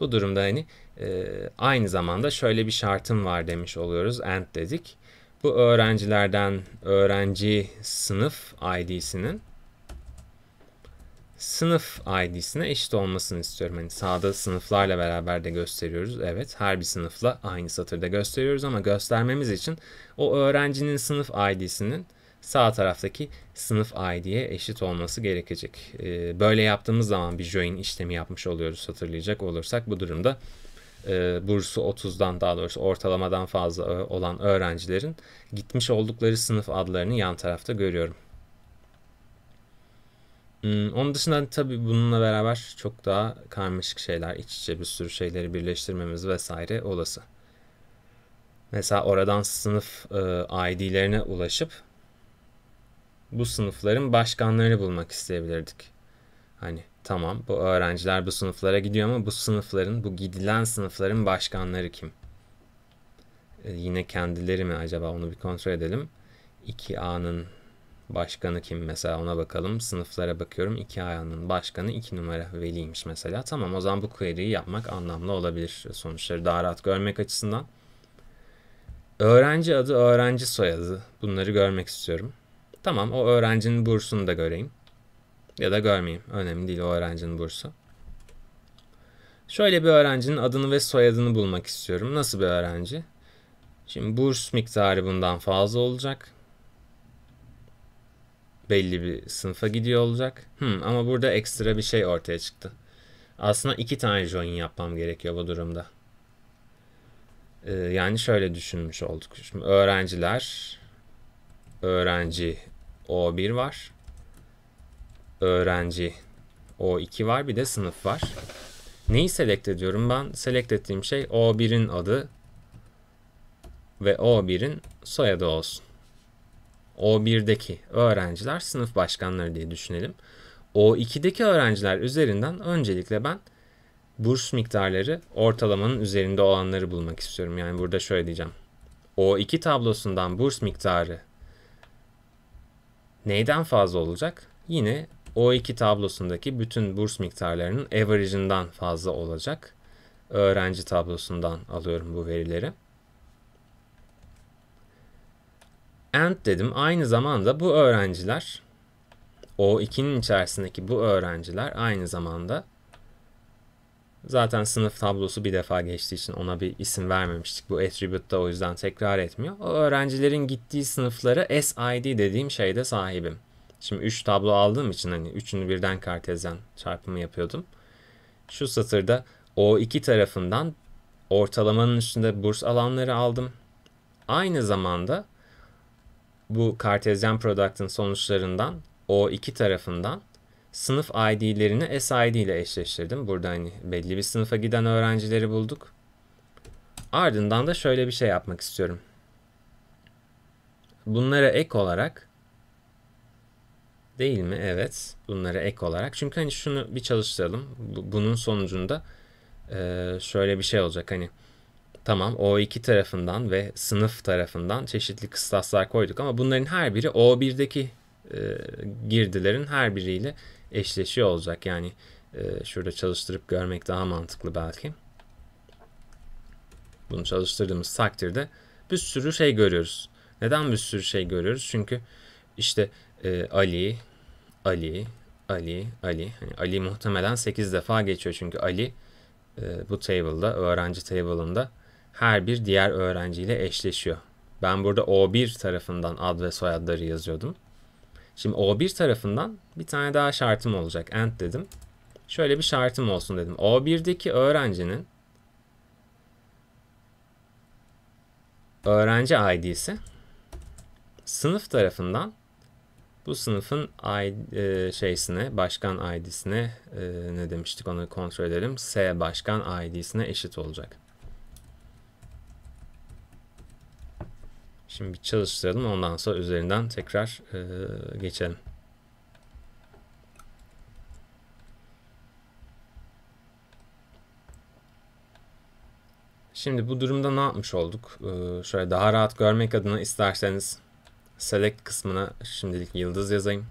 Speaker 1: Bu durumda hani e, aynı zamanda şöyle bir şartım var demiş oluyoruz. And dedik. Bu öğrencilerden öğrenci sınıf ID'sinin sınıf ID'sine eşit olmasını istiyorum. Hani sağda sınıflarla beraber de gösteriyoruz. Evet her bir sınıfla aynı satırda gösteriyoruz ama göstermemiz için o öğrencinin sınıf ID'sinin sağ taraftaki sınıf ID'ye eşit olması gerekecek. Ee, böyle yaptığımız zaman bir join işlemi yapmış oluyoruz hatırlayacak olursak bu durumda e, bursu 30'dan daha doğrusu ortalamadan fazla e, olan öğrencilerin gitmiş oldukları sınıf adlarını yan tarafta görüyorum. Hmm, onun dışında tabii bununla beraber çok daha karmaşık şeyler, iç içe bir sürü şeyleri birleştirmemiz vesaire olası. Mesela oradan sınıf e, ID'lerine ulaşıp bu sınıfların başkanlarını bulmak isteyebilirdik. Hani Tamam bu öğrenciler bu sınıflara gidiyor ama bu sınıfların, bu gidilen sınıfların başkanları kim? Ee, yine kendileri mi acaba onu bir kontrol edelim. 2A'nın başkanı kim mesela ona bakalım. Sınıflara bakıyorum 2A'nın başkanı 2 numara veliymiş mesela. Tamam o zaman bu query'yi yapmak anlamlı olabilir sonuçları daha rahat görmek açısından. Öğrenci adı, öğrenci soyadı bunları görmek istiyorum. Tamam o öğrencinin bursunu da göreyim. Ya da görmeyeyim. Önemli değil o öğrencinin bursu. Şöyle bir öğrencinin adını ve soyadını bulmak istiyorum. Nasıl bir öğrenci? Şimdi burs miktarı bundan fazla olacak. Belli bir sınıfa gidiyor olacak. Hmm, ama burada ekstra bir şey ortaya çıktı. Aslında iki tane join yapmam gerekiyor bu durumda. Ee, yani şöyle düşünmüş olduk. Şimdi öğrenciler, öğrenci O1 var öğrenci O2 var bir de sınıf var. Neyi select ediyorum ben? Select ettiğim şey O1'in adı ve O1'in soyadı olsun. O1'deki öğrenciler sınıf başkanları diye düşünelim. O2'deki öğrenciler üzerinden öncelikle ben burs miktarları ortalamanın üzerinde olanları bulmak istiyorum. Yani burada şöyle diyeceğim. O2 tablosundan burs miktarı neyden fazla olacak? Yine o2 tablosundaki bütün burs miktarlarının average'inden fazla olacak. Öğrenci tablosundan alıyorum bu verileri. And dedim. Aynı zamanda bu öğrenciler O2'nin içerisindeki bu öğrenciler aynı zamanda Zaten sınıf tablosu bir defa geçtiği için ona bir isim vermemiştik. Bu attribute da o yüzden tekrar etmiyor. O öğrencilerin gittiği sınıflara SID dediğim şeyde sahibim. Şimdi 3 tablo aldığım için hani üçünü birden kartezyen çarpımı yapıyordum. Şu satırda O2 tarafından ortalamanın üstünde burs alanları aldım. Aynı zamanda bu kartezyen product'ın sonuçlarından O2 tarafından sınıf ID'lerini SID ile eşleştirdim. Burada hani belli bir sınıfa giden öğrencileri bulduk. Ardından da şöyle bir şey yapmak istiyorum. Bunlara ek olarak Değil mi? Evet. Bunları ek olarak. Çünkü hani şunu bir çalıştıralım. bunun sonucunda e, şöyle bir şey olacak. Hani tamam O2 tarafından ve sınıf tarafından çeşitli kıstaslar koyduk ama bunların her biri O1'deki e, girdilerin her biriyle eşleşiyor olacak. Yani e, şurada çalıştırıp görmek daha mantıklı belki. Bunu çalıştırdığımız takdirde bir sürü şey görüyoruz. Neden bir sürü şey görüyoruz? Çünkü işte e, Ali, Ali, Ali, Ali. Hani Ali muhtemelen 8 defa geçiyor çünkü Ali e, bu table'da, öğrenci table'ında her bir diğer öğrenciyle eşleşiyor. Ben burada O1 tarafından ad ve soyadları yazıyordum. Şimdi O1 tarafından bir tane daha şartım olacak. End dedim. Şöyle bir şartım olsun dedim. O1'deki öğrencinin öğrenci ID'si sınıf tarafından bu sınıfın ID, e, şeysine, başkan ID'sine e, ne demiştik onu kontrol edelim. S başkan ID'sine eşit olacak. Şimdi bir çalıştıralım ondan sonra üzerinden tekrar e, geçelim. Şimdi bu durumda ne yapmış olduk? Ee, şöyle daha rahat görmek adına isterseniz select kısmına şimdilik yıldız yazayım.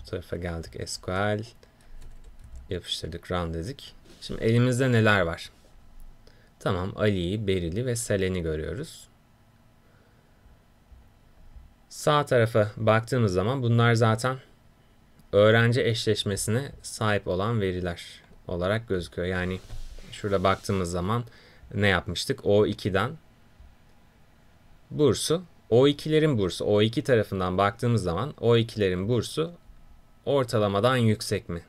Speaker 1: Bu tarafa geldik SQL. Yapıştırdık run dedik. Şimdi elimizde neler var? Tamam Ali'yi, Beril'i ve Selen'i görüyoruz. Sağ tarafa baktığımız zaman bunlar zaten öğrenci eşleşmesine sahip olan veriler olarak gözüküyor. Yani şurada baktığımız zaman ne yapmıştık? O2'den bursu o2'lerin bursu, O2 tarafından baktığımız zaman O2'lerin bursu ortalamadan yüksek mi?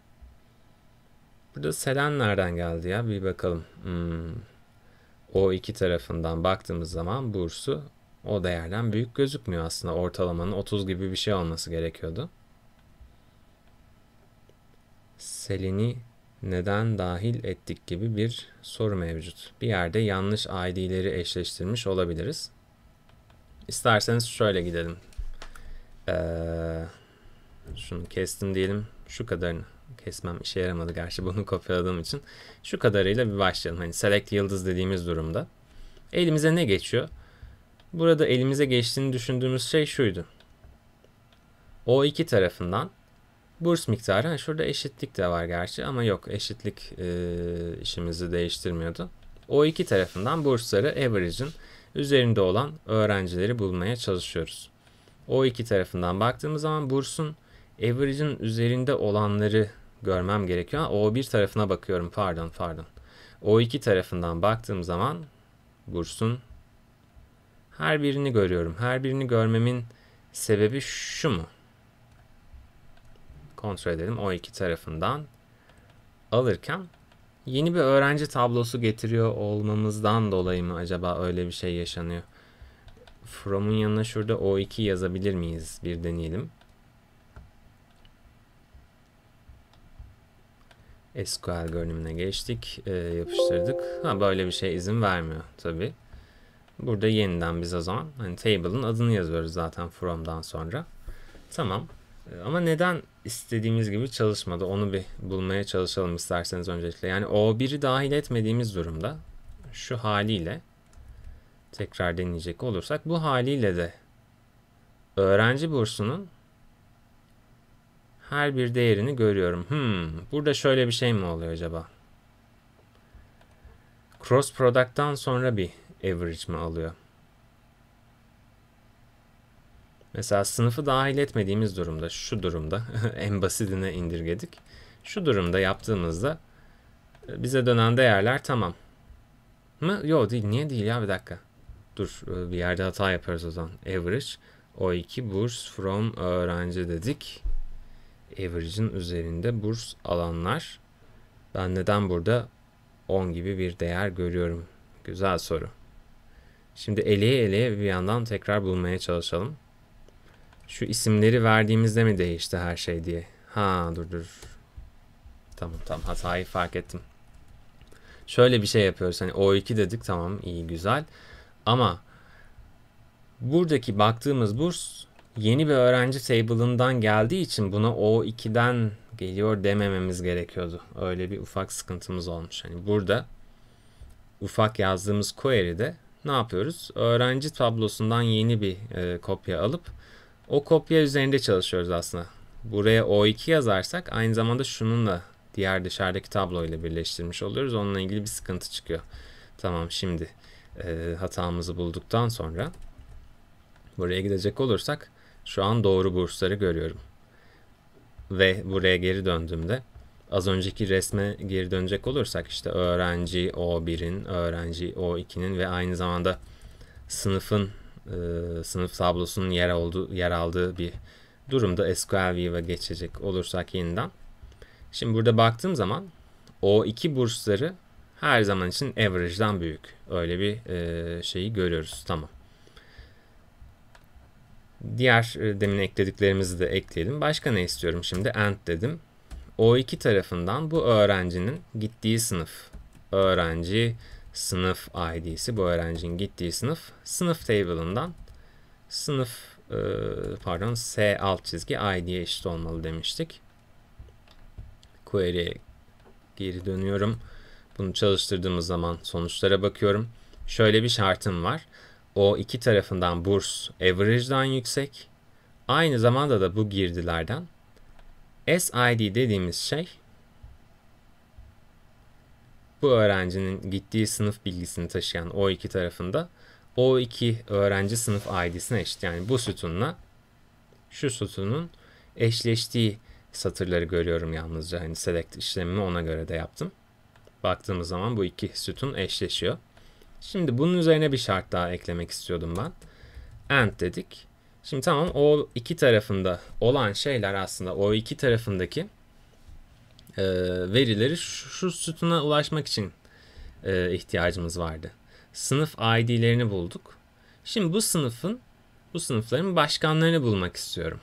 Speaker 1: Burada Selen nereden geldi ya? Bir bakalım. Hmm. O2 tarafından baktığımız zaman bursu o değerden büyük gözükmüyor aslında. Ortalamanın 30 gibi bir şey olması gerekiyordu. Selin'i neden dahil ettik gibi bir soru mevcut. Bir yerde yanlış ID'leri eşleştirmiş olabiliriz. İsterseniz şöyle gidelim. Ee, şunu kestim diyelim. Şu kadarını kesmem işe yaramadı gerçi bunu kopyaladığım için. Şu kadarıyla bir başlayalım. Hani select yıldız dediğimiz durumda. Elimize ne geçiyor? Burada elimize geçtiğini düşündüğümüz şey şuydu. o iki tarafından burs miktarı. Yani şurada eşitlik de var gerçi ama yok eşitlik e, işimizi değiştirmiyordu. o iki tarafından bursları average'in üzerinde olan öğrencileri bulmaya çalışıyoruz. O iki tarafından baktığımız zaman bursun average'in üzerinde olanları görmem gerekiyor. o bir tarafına bakıyorum pardon pardon. o iki tarafından baktığım zaman bursun her birini görüyorum. Her birini görmemin sebebi şu mu? Kontrol edelim. o iki tarafından alırken yeni bir öğrenci tablosu getiriyor olmamızdan dolayı mı acaba öyle bir şey yaşanıyor? From'un yanına şurada O2 yazabilir miyiz? Bir deneyelim. SQL görünümüne geçtik. E, yapıştırdık. Ha böyle bir şey izin vermiyor tabi. Burada yeniden biz o zaman hani table'ın adını yazıyoruz zaten from'dan sonra. Tamam. Ee, ama neden istediğimiz gibi çalışmadı onu bir bulmaya çalışalım isterseniz öncelikle. Yani O1'i dahil etmediğimiz durumda şu haliyle tekrar deneyecek olursak bu haliyle de öğrenci bursunun her bir değerini görüyorum. Hmm, burada şöyle bir şey mi oluyor acaba? Cross product'tan sonra bir average mi alıyor? Mesela sınıfı dahil etmediğimiz durumda, şu durumda en basitine indirgedik. Şu durumda yaptığımızda e, bize dönen değerler tamam. Mı? Yok değil. Niye değil ya bir dakika. Dur e, bir yerde hata yapıyoruz o zaman. Average. O2 burs from öğrenci dedik. Average'in üzerinde burs alanlar. Ben neden burada 10 gibi bir değer görüyorum? Güzel soru. Şimdi eleye eleye bir yandan tekrar bulmaya çalışalım. Şu isimleri verdiğimizde mi değişti her şey diye. Ha dur dur. Tamam tamam hatayı fark ettim. Şöyle bir şey yapıyoruz. Hani O2 dedik tamam iyi güzel. Ama buradaki baktığımız burs yeni bir öğrenci table'ından geldiği için buna O2'den geliyor demememiz gerekiyordu. Öyle bir ufak sıkıntımız olmuş. Hani burada ufak yazdığımız query'de ne yapıyoruz? Öğrenci tablosundan yeni bir e, kopya alıp o kopya üzerinde çalışıyoruz aslında. Buraya O2 yazarsak aynı zamanda şununla diğer dışarıdaki tablo ile birleştirmiş oluyoruz. Onunla ilgili bir sıkıntı çıkıyor. Tamam şimdi e, hatamızı bulduktan sonra buraya gidecek olursak şu an doğru bursları görüyorum. Ve buraya geri döndüğümde az önceki resme geri dönecek olursak işte öğrenci O1'in, öğrenci O2'nin ve aynı zamanda sınıfın e, sınıf tablosunun yer, olduğu, yer aldığı bir durumda SQL View'a geçecek olursak yeniden. Şimdi burada baktığım zaman o iki bursları her zaman için average'dan büyük. Öyle bir e, şeyi görüyoruz. Tamam. Diğer e, demin eklediklerimizi de ekleyelim. Başka ne istiyorum şimdi? End dedim. o iki tarafından bu öğrencinin gittiği sınıf. Öğrenci sınıf ID'si bu öğrencinin gittiği sınıf sınıf table'ından sınıf e, pardon S alt çizgi ID'ye eşit olmalı demiştik. Query'e geri dönüyorum. Bunu çalıştırdığımız zaman sonuçlara bakıyorum. Şöyle bir şartım var. O iki tarafından burs average'dan yüksek. Aynı zamanda da bu girdilerden SID dediğimiz şey bu öğrencinin gittiği sınıf bilgisini taşıyan O2 tarafında O2 öğrenci sınıf ID'sine eşit. Yani bu sütunla şu sütunun eşleştiği satırları görüyorum yalnızca. Hani select işlemimi ona göre de yaptım. Baktığımız zaman bu iki sütun eşleşiyor. Şimdi bunun üzerine bir şart daha eklemek istiyordum ben. And dedik. Şimdi tamam o iki tarafında olan şeyler aslında o iki tarafındaki e, verileri şu, şu sütuna ulaşmak için e, ihtiyacımız vardı. Sınıf ID'lerini bulduk. Şimdi bu sınıfın bu sınıfların başkanlarını bulmak istiyorum.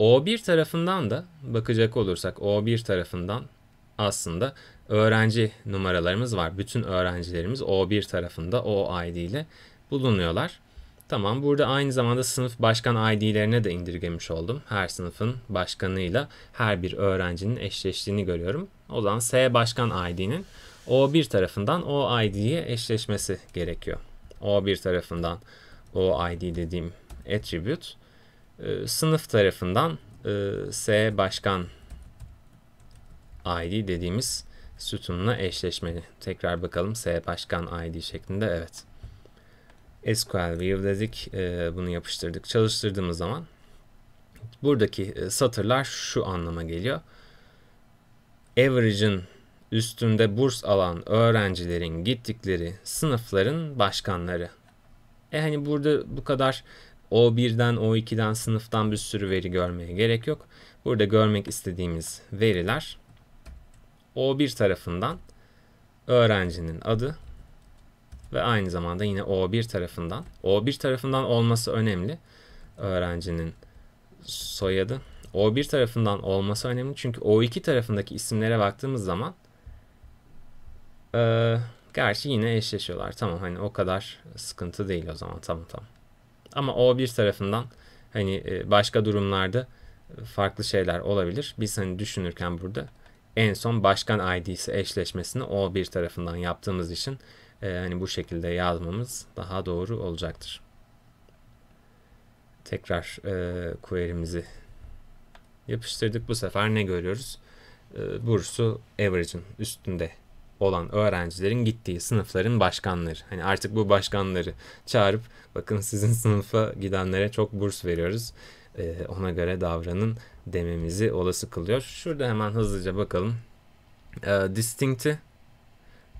Speaker 1: O1 tarafından da bakacak olursak O1 tarafından aslında öğrenci numaralarımız var. Bütün öğrencilerimiz O1 tarafında o ID ile bulunuyorlar. Tamam burada aynı zamanda sınıf başkan ID'lerine de indirgemiş oldum. Her sınıfın başkanıyla her bir öğrencinin eşleştiğini görüyorum. O zaman S başkan ID'nin O1 tarafından O ID'ye eşleşmesi gerekiyor. O1 tarafından O ID dediğim attribute e, sınıf tarafından e, S başkan ID dediğimiz sütunla eşleşmeli. Tekrar bakalım S başkan ID şeklinde evet. SQL View dedik. E, bunu yapıştırdık. Çalıştırdığımız zaman buradaki e, satırlar şu anlama geliyor. Average'in üstünde burs alan öğrencilerin gittikleri sınıfların başkanları. E hani burada bu kadar O1'den, O2'den, sınıftan bir sürü veri görmeye gerek yok. Burada görmek istediğimiz veriler O1 tarafından öğrencinin adı, ve aynı zamanda yine O1 tarafından. O1 tarafından olması önemli öğrencinin soyadı. O1 tarafından olması önemli çünkü O2 tarafındaki isimlere baktığımız zaman e, gerçi yine eşleşiyorlar. Tamam hani o kadar sıkıntı değil o zaman tamam tamam. Ama O1 tarafından hani e, başka durumlarda farklı şeyler olabilir. Biz hani düşünürken burada en son başkan ID'si eşleşmesini O1 tarafından yaptığımız için e, hani bu şekilde yazmamız daha doğru olacaktır. Tekrar e, query'mizi yapıştırdık. Bu sefer ne görüyoruz? E, bursu average'ın üstünde olan öğrencilerin gittiği sınıfların başkanları. Hani artık bu başkanları çağırıp bakın sizin sınıfa gidenlere çok burs veriyoruz. E, ona göre davranın dememizi olası kılıyor. Şurada hemen hızlıca bakalım. E, distinct'i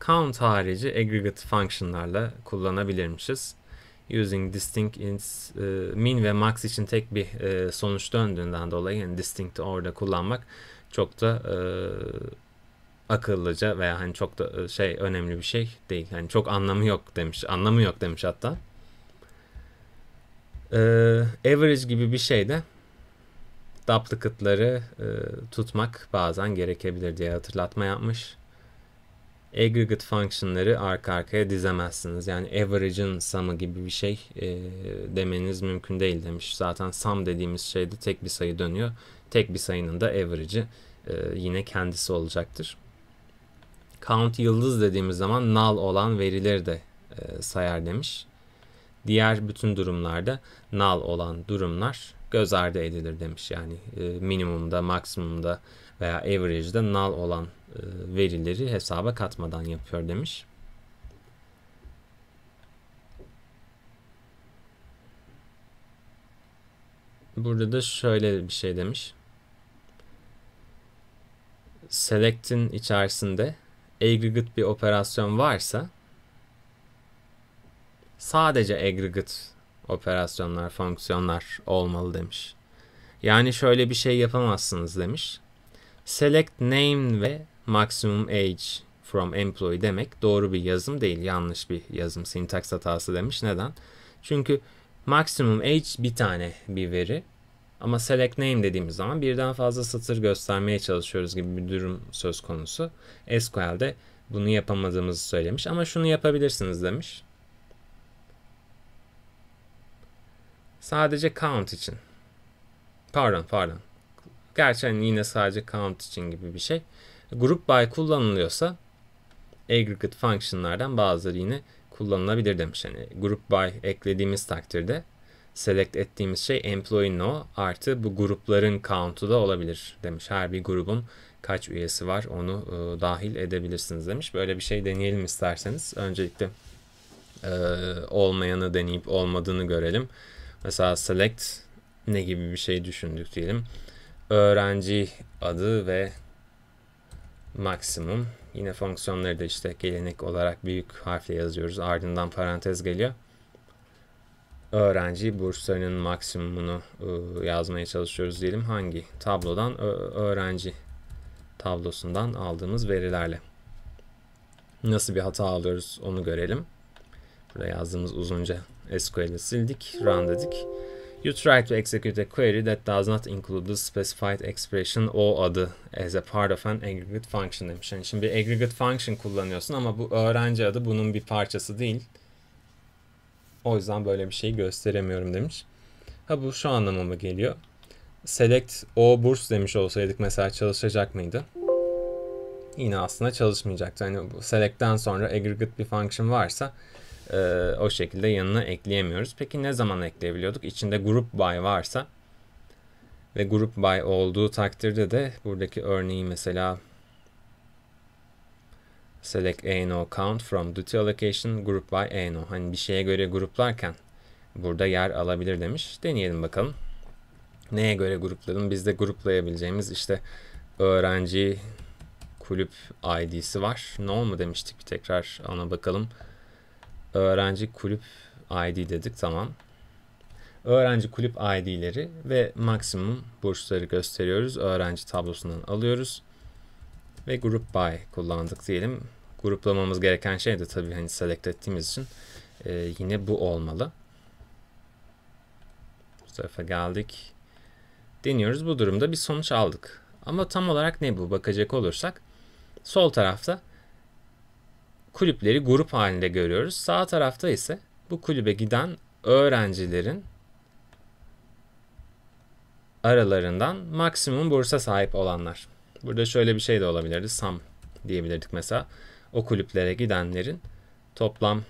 Speaker 1: count harici aggregate functionlarla kullanabilirmişiz. Using distinct ins, e, min ve max için tek bir e, sonuç döndüğünden dolayı yani distinct'i orada kullanmak çok da e, akıllıca veya hani çok da e, şey önemli bir şey değil. Hani çok anlamı yok demiş. Anlamı yok demiş hatta. E, average gibi bir şey de duplicate'ları e, tutmak bazen gerekebilir diye hatırlatma yapmış aggregate function'ları arka arkaya dizemezsiniz. Yani average'ın sum'ı gibi bir şey e, demeniz mümkün değil demiş. Zaten sum dediğimiz şeyde tek bir sayı dönüyor. Tek bir sayının da average'i e, yine kendisi olacaktır. Count yıldız dediğimiz zaman null olan verileri de e, sayar demiş. Diğer bütün durumlarda null olan durumlar göz ardı edilir demiş. Yani e, minimumda, maksimumda veya average'de null olan e, verileri hesaba katmadan yapıyor demiş. Burada da şöyle bir şey demiş. Select'in içerisinde aggregate bir operasyon varsa sadece aggregate operasyonlar, fonksiyonlar olmalı demiş. Yani şöyle bir şey yapamazsınız demiş. Select name ve Maximum age from employee demek doğru bir yazım değil. Yanlış bir yazım. syntax hatası demiş. Neden? Çünkü maximum age bir tane bir veri. Ama select name dediğimiz zaman birden fazla satır göstermeye çalışıyoruz gibi bir durum söz konusu. SQL'de bunu yapamadığımızı söylemiş ama şunu yapabilirsiniz demiş. Sadece count için. Pardon pardon. Gerçi hani yine sadece count için gibi bir şey. Group by kullanılıyorsa aggregate functionlardan bazıları yine kullanılabilir demiş. Yani group by eklediğimiz takdirde select ettiğimiz şey employee no artı bu grupların count'u da olabilir demiş. Her bir grubun kaç üyesi var onu e, dahil edebilirsiniz demiş. Böyle bir şey deneyelim isterseniz. Öncelikle e, olmayanı deneyip olmadığını görelim. Mesela select ne gibi bir şey düşündük diyelim. Öğrenci adı ve maksimum. Yine fonksiyonları da işte gelenek olarak büyük harfle yazıyoruz. Ardından parantez geliyor. Öğrenci burslarının maksimumunu ıı, yazmaya çalışıyoruz diyelim. Hangi tablodan? Öğrenci tablosundan aldığımız verilerle. Nasıl bir hata alıyoruz onu görelim. Buraya yazdığımız uzunca SQL'i sildik, run dedik. You try to execute a query that does not include the specified expression o adı as a part of an aggregate function demiş. Yani şimdi bir aggregate function kullanıyorsun ama bu öğrenci adı bunun bir parçası değil. O yüzden böyle bir şey gösteremiyorum demiş. Ha bu şu anlama mı geliyor? Select o burs demiş olsaydık mesela çalışacak mıydı? Yine aslında çalışmayacaktı. Yani bu select'ten sonra aggregate bir function varsa e, o şekilde yanına ekleyemiyoruz. Peki ne zaman ekleyebiliyorduk? İçinde grup by varsa ve grup by olduğu takdirde de buradaki örneği mesela select ANO count from duty allocation group by ANO. Hani bir şeye göre gruplarken burada yer alabilir demiş. Deneyelim bakalım. Neye göre grupladım? Bizde gruplayabileceğimiz işte öğrenci kulüp ID'si var. No mu demiştik bir tekrar ona bakalım öğrenci kulüp ID dedik tamam. Öğrenci kulüp ID'leri ve maksimum bursları gösteriyoruz. Öğrenci tablosundan alıyoruz. Ve group by kullandık diyelim. Gruplamamız gereken şey de tabii hani select ettiğimiz için e, yine bu olmalı. Bu tarafa geldik. Deniyoruz. Bu durumda bir sonuç aldık. Ama tam olarak ne bu bakacak olursak sol tarafta kulüpleri grup halinde görüyoruz. Sağ tarafta ise bu kulübe giden öğrencilerin aralarından maksimum bursa sahip olanlar. Burada şöyle bir şey de olabilirdi. Sam diyebilirdik mesela. O kulüplere gidenlerin toplam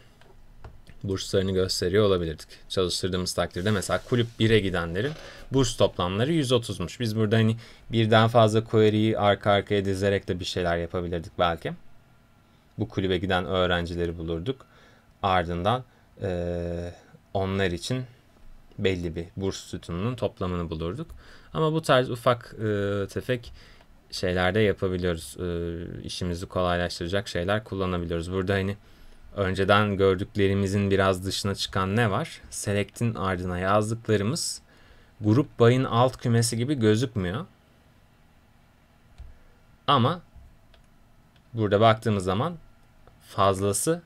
Speaker 1: burslarını gösteriyor olabilirdik. Çalıştırdığımız takdirde mesela kulüp 1'e gidenlerin burs toplamları 130'muş. Biz burada hani birden fazla query'yi arka arkaya dizerek de bir şeyler yapabilirdik belki bu kulübe giden öğrencileri bulurduk. Ardından e, onlar için belli bir burs sütununun toplamını bulurduk. Ama bu tarz ufak e, tefek şeylerde yapabiliyoruz. E, işimizi kolaylaştıracak şeyler kullanabiliyoruz. Burada hani önceden gördüklerimizin biraz dışına çıkan ne var? Select'in ardına yazdıklarımız grup bayın alt kümesi gibi gözükmüyor. Ama burada baktığımız zaman fazlası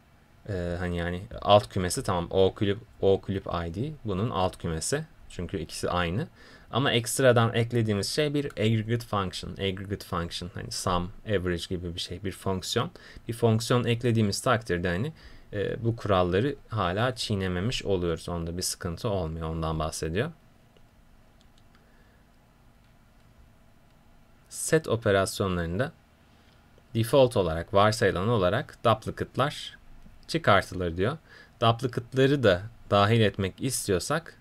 Speaker 1: e, hani yani alt kümesi tamam o kulüp o kulüp ID bunun alt kümesi çünkü ikisi aynı. Ama ekstradan eklediğimiz şey bir aggregate function. Aggregate function hani sum, average gibi bir şey bir fonksiyon. Bir fonksiyon eklediğimiz takdirde hani e, bu kuralları hala çiğnememiş oluyoruz. Onda bir sıkıntı olmuyor ondan bahsediyor. Set operasyonlarında default olarak varsayılan olarak duplicatlar çıkartılır diyor. Duplicatları da dahil etmek istiyorsak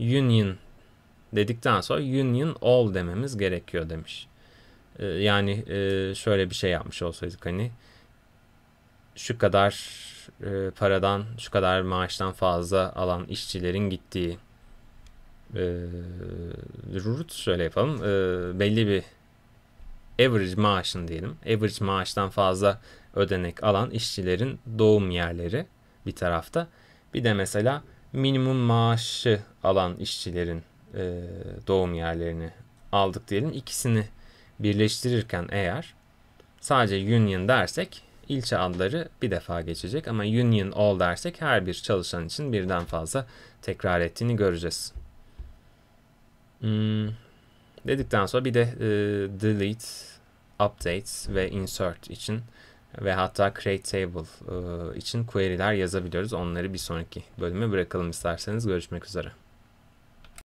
Speaker 1: union dedikten sonra union all dememiz gerekiyor demiş. Ee, yani e, şöyle bir şey yapmış olsaydık hani şu kadar e, paradan şu kadar maaştan fazla alan işçilerin gittiği e, root şöyle yapalım e, belli bir average maaşın diyelim. Average maaştan fazla ödenek alan işçilerin doğum yerleri bir tarafta. Bir de mesela minimum maaşı alan işçilerin e, doğum yerlerini aldık diyelim. İkisini birleştirirken eğer sadece union dersek ilçe adları bir defa geçecek ama union all dersek her bir çalışan için birden fazla tekrar ettiğini göreceğiz. Hmm, dedikten sonra bir de e, delete, update ve insert için ve hatta create table e, için query'ler yazabiliyoruz. Onları bir sonraki bölüme bırakalım isterseniz. Görüşmek üzere.